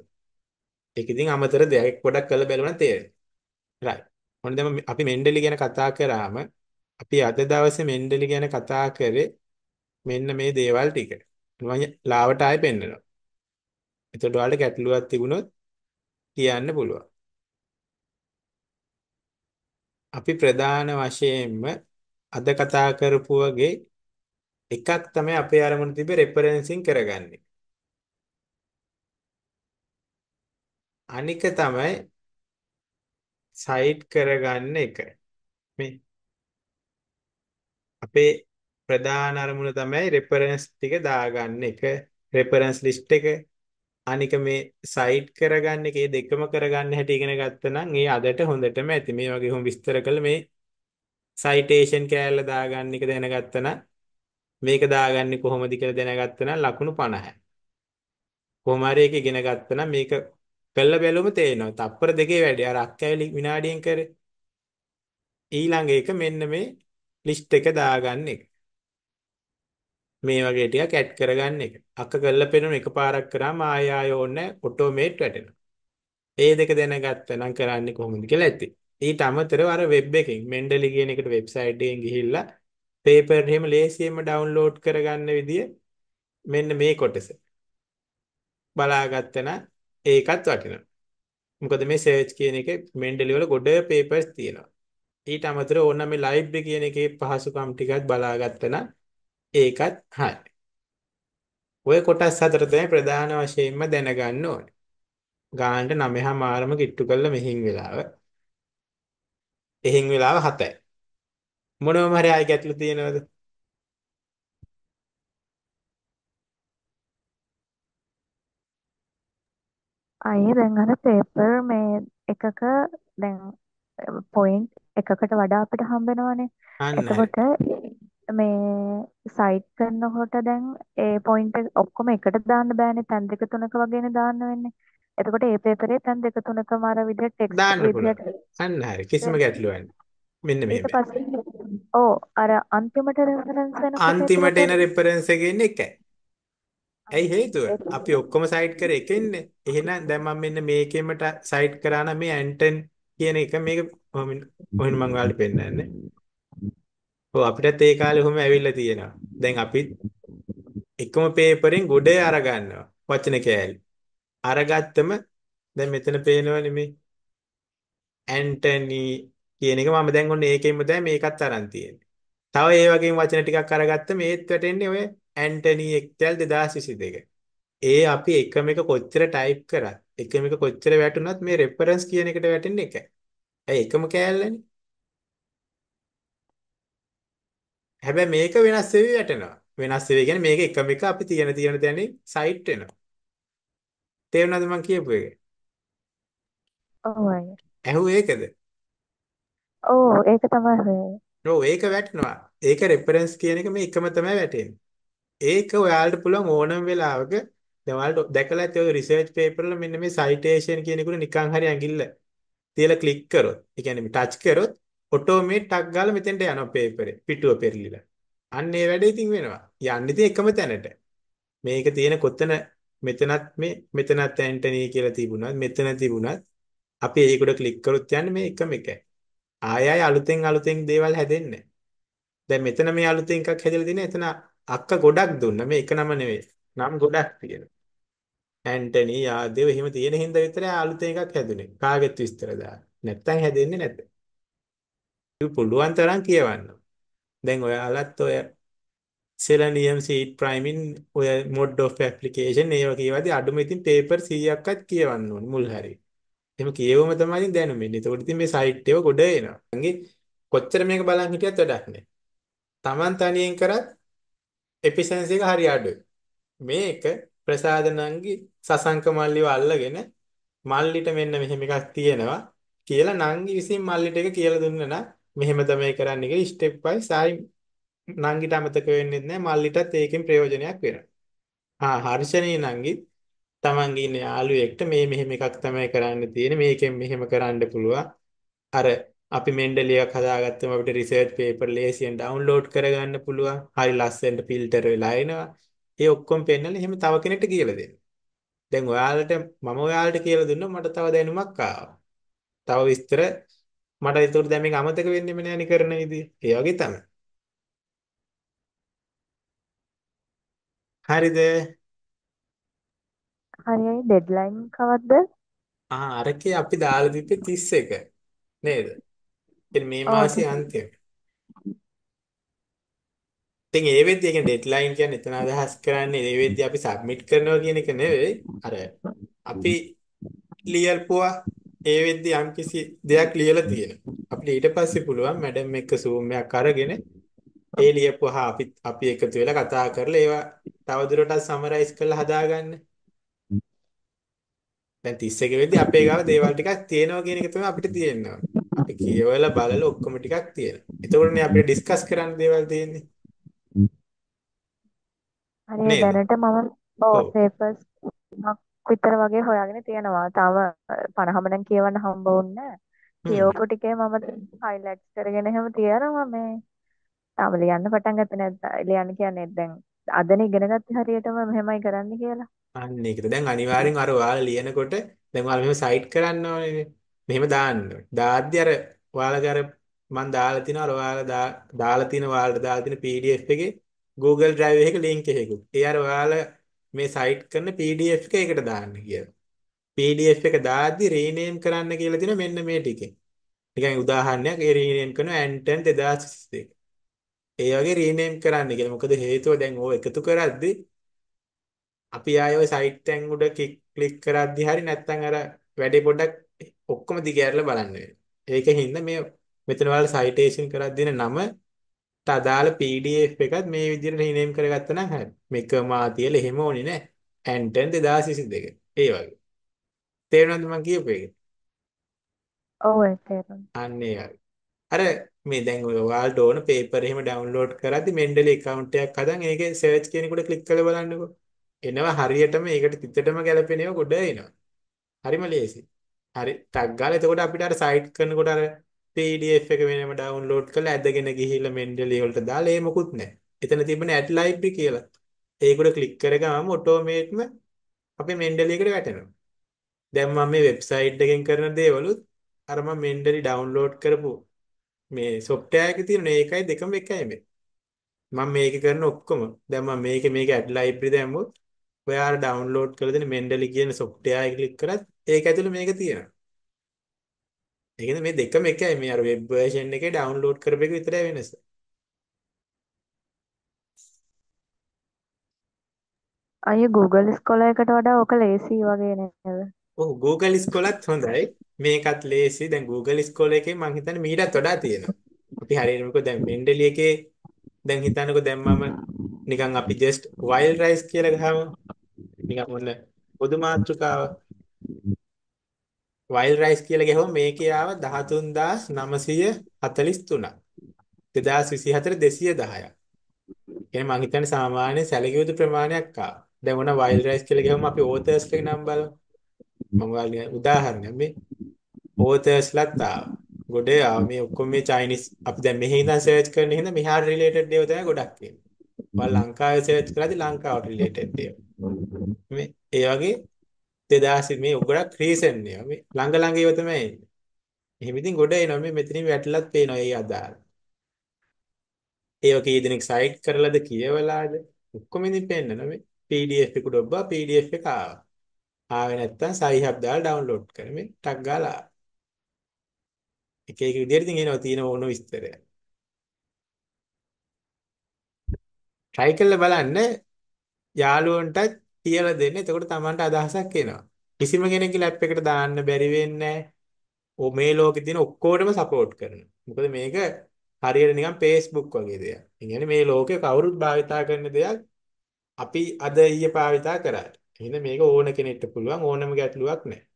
ඒක ඉතින් අමතර දෙයක් ගොඩක් කරලා බලවන තේරෙනවා. right. මොන දැන් අපි මෙන්ඩලි ගැන කතා කරාම අපි අද දවසේ මෙන්ඩලි ගැන කතා කරේ මෙන්න මේ දේවල් ටික. මම ලාවට ආයෙ පෙන්නනවා. එතකොට ඔයාලට ගැටලුවක් තිබුණොත් කියන්න පුළුවන්. අපි ප්‍රධාන වශයෙන්ම අද කතා කරපු එකක් තමයි අපේ අරමුණ තිබේ රෙෆරෙන්සින් කරගන්නේ. අනික තමයි සයිට් කරගන්න එක. මේ අපේ ප්‍රධාන අරමුණ තමයි රෙෆරන්ස් ටික දාගන්න එක. රෙෆරන්ස් ලිස්ට් එක. අනික මේ සයිට් කරගන්න එකේ දෙකම කරගන්න හැටි ඉගෙන ගත්තනම් ඒ අදට හොඳටම ඇති. මේ වගේ හොම් විස්තර කළ මේ සයිටේෂන් කෑල්ල දාගන්න එක දැනගත්තනම් මේක දාගන්නේ කොහොමද කියලා දැනගත්තනම් ලකුණු 50. කොහොම හරි ඒක ඉගෙන ගත්තනම් මේක කළ බැලුවම තේනවා. තප්පර දෙකේ වැඩේ. අර අක්කැලි විනාඩියෙන් කරේ. ඊළඟ එක මෙන්න මේ ලිස්ට් එක දාගන්න එක. මේ වගේ ටිකක් ඇඩ් කරගන්න එක. අක්ක කළ පෙනුන එකපාරක් කරාම ආය ආය ඕනේ ඔටෝමේට් වැටෙනවා. ඒ දෙක දැනගත්තා නම් කරන්නේ කොහොමද කියලා ඇති. ඊට අමතරව අර වෙබ් එකෙන් මෙන්ඩලි කියන එකට වෙබ්සයිට් එකෙන් ගිහිල්ලා පේපර් එහෙම ලේසියෙන්ම ඩවුන්ලෝඩ් කරගන්න විදිය මෙන්න මේ කොටස. බලාගත්තා නම් ඒකත් වටිනවා. මොකද මේ සර්ච් කියන එකේ මෙන්ඩලි වල ගොඩ පේපර්ස් තියෙනවා. ඊට අමතරව ඕන්න මේ ලයිබ්‍රරි කියන එකේ පහසුකම් ටිකක් බලාගත්තා නම් ඒකත් හරි. ඔය කොටස් හතර තමයි ප්‍රධාන වශයෙන්ම දැනගන්න ඕනේ. ගානට 9 මාරම කිට්ටු කළ මෙහින් වෙලාව. එහින් වෙලාව 7යි. මොනවම හරි ආයෙ ගැටලු තියෙනවද? අයියේ දැන් අර පේපර් මේ එකක දැන් පොයින්ට් එකකට වඩා අපිට හම්බ වෙනවනේ. අන්න එතකොට මේ සයිට් කරනකොට දැන් ඒ පොයින්ට් ඔක්කොම එකට දාන්න බෑනේ පැන් දෙක තුනක වගේනේ දාන්න වෙන්නේ. එතකොට ඒ පේපරේ පැන් දෙක තුනකම අර විදිහට ටෙක්ස්ට් දාන්න විදිහට පුළුවන්. අන්න හරි කිසිම ගැටලුවක් නැහැ. මෙන්න ඊට මෙහෙමයි. පස්සේ ඕ අර අන්තිමට රෙෆරන්ස් වෙනකොට ඒක- අන්තිමට එන රෙෆරන්ස් එකේ ඉන්නේ එකයි. ඇයි හේතුව? අපි ඔක්කොම සයිඩ් කරේ එකෙන්නේ. එහෙනම් දැන් මම මෙන්න මේකෙම සයිඩ් කරා නම් මේ ඇන්ටන් කියන එක මේක ඔහෙන් මම ඔයාලට පෙන්නන්නේ. ඔව් අපිටත් ඒ කාලේ ඔහොම ඇවිල්ලා තියෙනවා. දැන් අපි එකම පේපරෙන් ගොඩේ අරගන්නවා. වචන කෑලි. අරගත්තම දැන් මෙතන පේනවනේ මේ ඇන්ටනි කියන එක මම දැන් ඔන්න ඒකෙම දැන් මේකත් අරන් තියෙන්නේ. තව ඒ වගේම වචන ටිකක් අරගත්තම ඒත් වැටෙන්නේ ඔය ඇන්ටනි එක්තැල් 2022. ඒ අපි එකම එක කොච්චර ටයිප් කරත් එකම එක කොච්චර වැටුණත් මේ රෙෆරන්ස් කියන එකට වැටෙන්නේ එකයි. ඇයි එකම කෑල්ලනේ? හැබැයි මේක වෙනස් වෙවි වැටෙනවා. වෙනස් වෙවි කියන්නේ මේක එකම එක අපි තියෙන තියෙන දැනේ සයිට් වෙනවා. තේරුණාද මම කියපු එක? ඔව්. ඇහුවේ ඒකද? ඔව් ඒක තමයි හොයන්නේ. ඔව් ඒක වැටෙනවා. ඒක රෙෆරන්ස් කියන එක මේ එකම තමයි වැටෙන්නේ. ඒක ඔයාලට පුළුවන් ඕනම වෙලාවක දැන් ඔයාලට දැකලා ඇති ඔය රිසර්ච් පේපර් වල මෙන්න මේ සයිටේෂන් කියන එකට නිකන් හරි ඇඟිල්ල තියලා ක්ලික් කරොත් ඒ කියන්නේ ටච් කරොත් ඔටෝමේට් ටක් ගාලා මෙතෙන්ට යනවා පේපරේ පිටුව පෙරලිලා අන්න ඒ වැඩේ ඉතින් වෙනවා යන්නේ ඉතින් එකම තැනට මේක තියෙන කොතන මෙතනත් මේ මෙතනත් ඇන්ටනි කියලා තිබුණා මෙතන තිබුණත් අපි ඒකට ක්ලික් කරොත් යන්නේ මේ එකම එකයි ආය ආය අලුතෙන් අලුතෙන් දේවල් හැදෙන්නේ දැන් මෙතන මේ අලුතෙන් එකක් හැදලා දින එතන අක්ක ගොඩක් දුන්න මේ එක නම නෙවෙයි. නම් ගොඩක් තියෙනවා. ඇන්ටනි ආදේව එහෙම තියෙන හින්දා විතරයි අලුතෙන් එකක් හැදුනේ. කාගෙත් විස්තර දාන්න. නැත්තම් හැදෙන්නේ නැද්ද? පුළුවන් තරම් කියවන්න. දැන් ඔයාලත් ඔය selenium seed priming ඔය mode of application ඒවා කියවදී අඩුම ඉතින් paper 100ක්වත් කියවන්න ඕනේ මුල් හැරේ. එහෙම කියවම තමයි දැනුම එන්නේ. එතකොට ඉතින් මේ site එක ගොඩ එනවා. කොච්චර මේක බලන් හිටියත් වැඩක් නැහැ. Taman තනියෙන් කරත් එෆිෂන්සි එක හරි අඩුයි. මේක ප්‍රසාදනන්ගේ සසංක මල්ලිව අල්ලගෙන මල්ලිට මෙන්න මෙහෙම එකක් තියෙනවා කියලා නංගි විසින් මල්ලිට එක කියලා දුන්නා නම් මෙහෙම තමයි කරන්න කියලා ස්ටෙප් by සායි නංගිට අමතක වෙන්නේ නැහැ මල්ලිටත් ඒකෙන් ප්‍රයෝජනයක් වෙනවා. ආ හර්ෂණී නංගිත් තමන්ගේ ඉන්න යාළුවෙක්ට මේ මෙහෙම එකක් තමයි කරන්න තියෙන්නේ මේකෙන් මෙහෙම කරන්න පුළුවන්. අර අපි මෙන්ඩලියක් හදාගත්තම අපිට රිසර්ච් පේපර් ලේසියෙන් ඩවුන්ලෝඩ් කරගන්න පුළුවන්. හරි ලස්සනට ෆිල්ටර් වෙලා එනවා. ඒ ඔක්කොම පෙන්නලා එහෙම තව කෙනෙක්ට කියලා දෙන්න. දැන් ඔයාලට මම ඔයාලට කියලා දුන්නා මට තව දැනුමක් ආවා. තව විස්තර මට ඒතර දැන් මේක අමතක වෙන්නෙම නෑනේ කරන විදිය. ඒ වගේ තමයි. හරිද? හරියි ඩෙඩ්ලයින් කවද්ද? ආ අරකේ අපි දාලා තිබ්බේ 31 නේද? ඉතින් මේ මාසේ අන්තිම. ඉතින් ඒ වෙද්දි ඒ කියන්නේ ඩෙඩ්ලයින් කියන්නේ එතන අදහස් කරන්නේ ඒ වෙද්දි අපි සබ්මිට් කරනවා කියන එක නෙවෙයි. අර අපි ලියල්පුවා ඒ වෙද්දි යම්කිසි දෙයක් ලියලා තියෙනවා. අපිට ඊට පස්සේ පුළුවන් මැඩම් එක්ක zoom එකක් අරගෙන ඒ ලියපුවා අපි අපි එකතු වෙලා කතා කරලා ඒවා තවදුරටත් සමරයිස් කරලා හදාගන්න. දැන් 31 වෙද්දී අපේ ගාව දේවල් ටිකක් තියෙනවා කියන එක තමයි අපිට තියෙනවා. කියවලා බලලා ඔක්කොම ටිකක් තියෙනවා. එතකොටනේ අපිට ඩිස්කස් කරන්න දේවල් තියෙන්නේ. හරි දැනට මම ඔව් පේපර්ස් විතර වගේ හොයාගෙන තියෙනවා. තව 50ම නම් කියවන්න හම්බ වුණේ කියවපු ටිකේ මම හයිලයිට්ස් කරගෙන එහෙම තියනවා මේ. තාම ලියන්න පටන් ගත්තේ නැත්නම් ලියන්න කියන්නේ දැන් අදනේ ඉගෙන ගත්තේ හරියටම මෙහෙමයි කරන්න කියලා. අන්න ඒකද. දැන් අනිවාර්යෙන් අර ඔයාලා ලියනකොට දැන් ඔයාලා මෙහෙම සයිට් කරන්න ඕනේ. මෙහෙම දාන්න ඕනේ. දාද්දි අර ඔයාලගේ අර මම දාලා තිනවා අර ඔයාලා දාලා තින ඔයාලට දාලා තින PDF එකේ Google Drive එකේ link එකකුත්. ඒ අර ඔයාලා මේ සයිට් කරන PDF එක එකට දාන්න කියලා. PDF එක දාද්දි rename කරන්න කියලා දෙන මෙන්න මේ ටිකෙන්. නිකන් උදාහරණයක් ඒ rename කරනවා Anton 2022. ඒ වගේ rename කරන්න කියලා. මොකද හේතුව දැන් ඕක එකතු කරද්දි අපි ආයෙ ওই සයිට් එකෙන් උඩ ක්ලික් කරද්දි හරි නැත්නම් අර වැඩේ පොඩ්ඩක් ඔක්කොම දිගහැරලා බලන්න වෙනවා. ඒකෙන් මේ මෙතන වල සයිටේෂන් කරලා දෙන නම අදාළ PDF එකත් මේ විදිහට රීනේම් කරගත්තා නම් හරි. මේක මා තියලා එහෙම ඕනේ නෑ. ඇන්ටන් 2022. ඒ වගේ. තේරෙනවද මම කියපු එක? ඔව් තේරෙනවා. අර මේ දැන් ඔය ඔයාලට ඕන পেපර් එහෙම ඩවුන්ලෝඩ් කරද්දි Mendeley account එකක් හදන් ඒකේ search කියන එකට click කරලා බලන්නකෝ. එනවා හරියටම ඒකට තිතටම ගැලපෙනව ගොඩ එනවා. හරිම ලේසියි. හරි ටැග් ගාලා එතකොට අපිට අර සයිට් කරනකොට අර PDF එක වෙනම ඩවුන්ලෝඩ් කරලා ඇදගෙන ගිහිල්ලා Mendeley වලට දාලා ඒ මොකුත් නැහැ. එතන තිබුණේ ad library කියලා. ඒකට ක්ලික් කර ගමම ඔටෝමේට්ම අපේ Mendeley එකට වැටෙනවා. දැන් මම මේ වෙබ්සයිට් එකෙන් කරන දේවලුත් අර මම Mendeley ඩවුන්ලෝඩ් කරපු මේ software එකේ තියෙන ඒකයි දෙකම එකයි මේ. මම මේක කරන ඔක්කොම දැන් මම මේක මේක ad library දැම්මොත් ඔයාලා ඩවුන්ලෝඩ් කරලා දෙන Mendeley කියන software එක ක්ලික් කරත් ඒක ඇතුළේ මේක තියෙනවා. ඒ කියන්නේ මේ දෙකම එකයි. මේ අර වෙබ් වර්ෂන් එකේ ඩවුන්ලෝඩ් කරපේක විතරයි වෙනස. අය Google Scholar එකට වඩා ඕක ලේසි වගේ නේද? ඔව් Google Scholar හොඳයි. මේකත් ලේසි. දැන් Google Scholar එකේ මං හිතන්නේ මීටත් වඩා තියෙනවා. අපි හරියට මොකද දැන් Mendeley එකේ දැන් හිතන්නකෝ දැන් මම නිකන් අපි just wild rice කියලා ගහමු. නිකන් ඔන්න පොදු මාතෘකාව වයිල් රයිස් කියලා ගහුවම මේකේ ආව 13943ක් 2024 210ක් කියන්නේ මම හිතන්නේ සාමාන්‍ය සැලකිය යුතු ප්‍රමාණයක් ආවා දැන් ඔන වයිල් රයිස් කියලා ගහුවම අපි ඕතර්ස් ගේ නම් බලමු මම ගාලේ උදාහරණයක් මේ ඕතර්ස්ලත් ආවා ගොඩේ ආවා මේ ඔක්කොම මේ චයිනිස් අපි දැන් මෙහි ඉඳන් සර්ච් කරන හින්දා මෙහා රිලේටඩ් දේවල් තමයි ගොඩක් එන්නේ මම ලංකාවේ සර්ච් කරාදී ලංකාවට රිලේටඩ් දේවල් මේ ඒ වගේ 2000 මේ ගොඩක් රීසෙන්ට් ඒවා මේ ළඟ ළඟ ඒවා තමයි එන්නේ. එහෙම ඉතින් ගොඩ එනවා මේ මෙතනින් වැටලත් පේනවා ඒ අදාළ. ඒව කී දෙනෙක් සයිට් කරලාද කියවලාද ඔක්කොම ඉතින් පේන්නන මේ PDF එක ඩොබ්බා PDF එක ආවා. ආවේ නැත්තම් සයිහබ් දාලා ඩවුන්ලෝඩ් කරමින් ටක් ගාලා එක එක විදිහට ඉතින් එනවා තියෙන ඕන විස්තරය. try කරලා බලන්න යාළුවන්ටත් කියලා දෙන්න. එතකොට Tamanට අදහසක් එනවා. කිසිම කෙනෙක්ගේ ලැප් එකට දාන්න බැරි වෙන්නේ ඔ මේ ලෝකේ තියෙන ඔක්කොටම සපෝට් කරනවා. මොකද මේක හරියට නිකන් Facebook වගේ දෙයක්. ඒ මේ ලෝකේ කවුරුත් භාවිතා කරන දෙයක් අපි අද ඊයේ භාවිතා කරා. එහෙනම් මේක ඕන කෙනෙක්ට පුළුවන් ඕනම ගැටලුවක් නැහැ.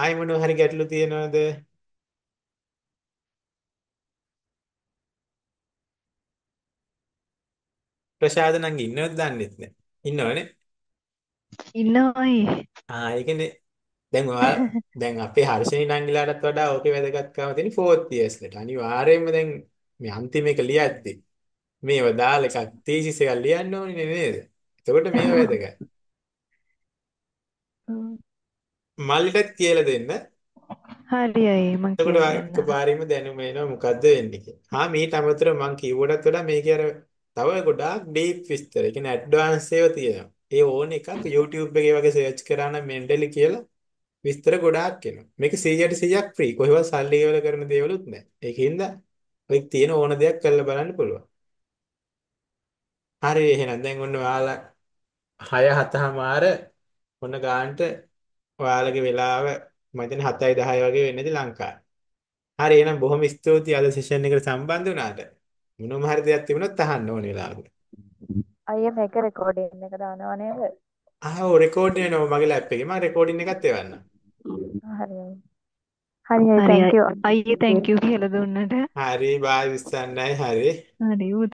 ආයෙ මොනවා හරි ගැටලු තියෙනවද? ප්‍රසාද නම් ඉන්නවද දන්නෙත් නෑ. ඉන්නවනේ. ඉන්නෝයි. ආ ඒ කියන්නේ දැන් ඔයා [laughs] දැන් අපේ හර්ෂණී නංගිලාටත් වඩා ඕකේ වැදගත්කම තියෙන 4th years ලට. අනිවාර්යයෙන්ම දැන් මේ අන්තිම එක ලියද්දී මේව දාල එකක් තීසිස් එකක් ලියන්න ඕනේ නේද? එතකොට මේව වැදගත්. [laughs] මල්ලිටත් කියලා දෙන්න. හරියයි මම එතකොට ඔයා කියන්නම්. එකපාරින්ම දැනුම එනවා මොකද්ද වෙන්නේ කියලා. ආ මීට අමතරව මං කිව්වටත් වඩා මේකේ අර තව ගොඩාක් ඩීප් විස්තර. ඒ කියන්නේ ඇඩ්වාන්ස් ඒවා තියෙනවා. ඒ ඕන එකක් YouTube එකේ වගේ සර්ච් කරා නම් Mendeley කියලා විස්තර ගොඩාක් එනවා. මේක 100ට 100ක් ෆ්‍රී. කොහෙවත් සල්ලි ගෙවලා කරන දේවලුත් නැහැ. ඒකින්ද ඔය තියෙන ඕන දෙයක් කරලා බලන්න පුළුවන්. හරි එහෙනම් දැන් ඔන්න ඔයාලා 6 7මාර ඔන්න ගානට ඔයාලගේ වෙලාව මම හිතන්නේ 7යි 10යි වගේ වෙන්නේදී ලංකාවේ. හරි එහෙනම් බොහොම ස්තුතියි අද සෙෂන් එකට සම්බන්ධ වුණාට. මොනම හරි දෙයක් තිබුණොත් අහන්න ඕනේ වෙලාවට. අයියා මේක රෙකෝඩින් එක දානවා නේද? ආව රෙකෝඩ් වෙනවා මගේ ලැප් එකේ. මම රෙකෝඩින් එකත් එවන්න. හරි. හරි හරි thank you. අයියේ thank you කියලා දුන්නට. හරි bye විස්සන්නයි හරි. හරි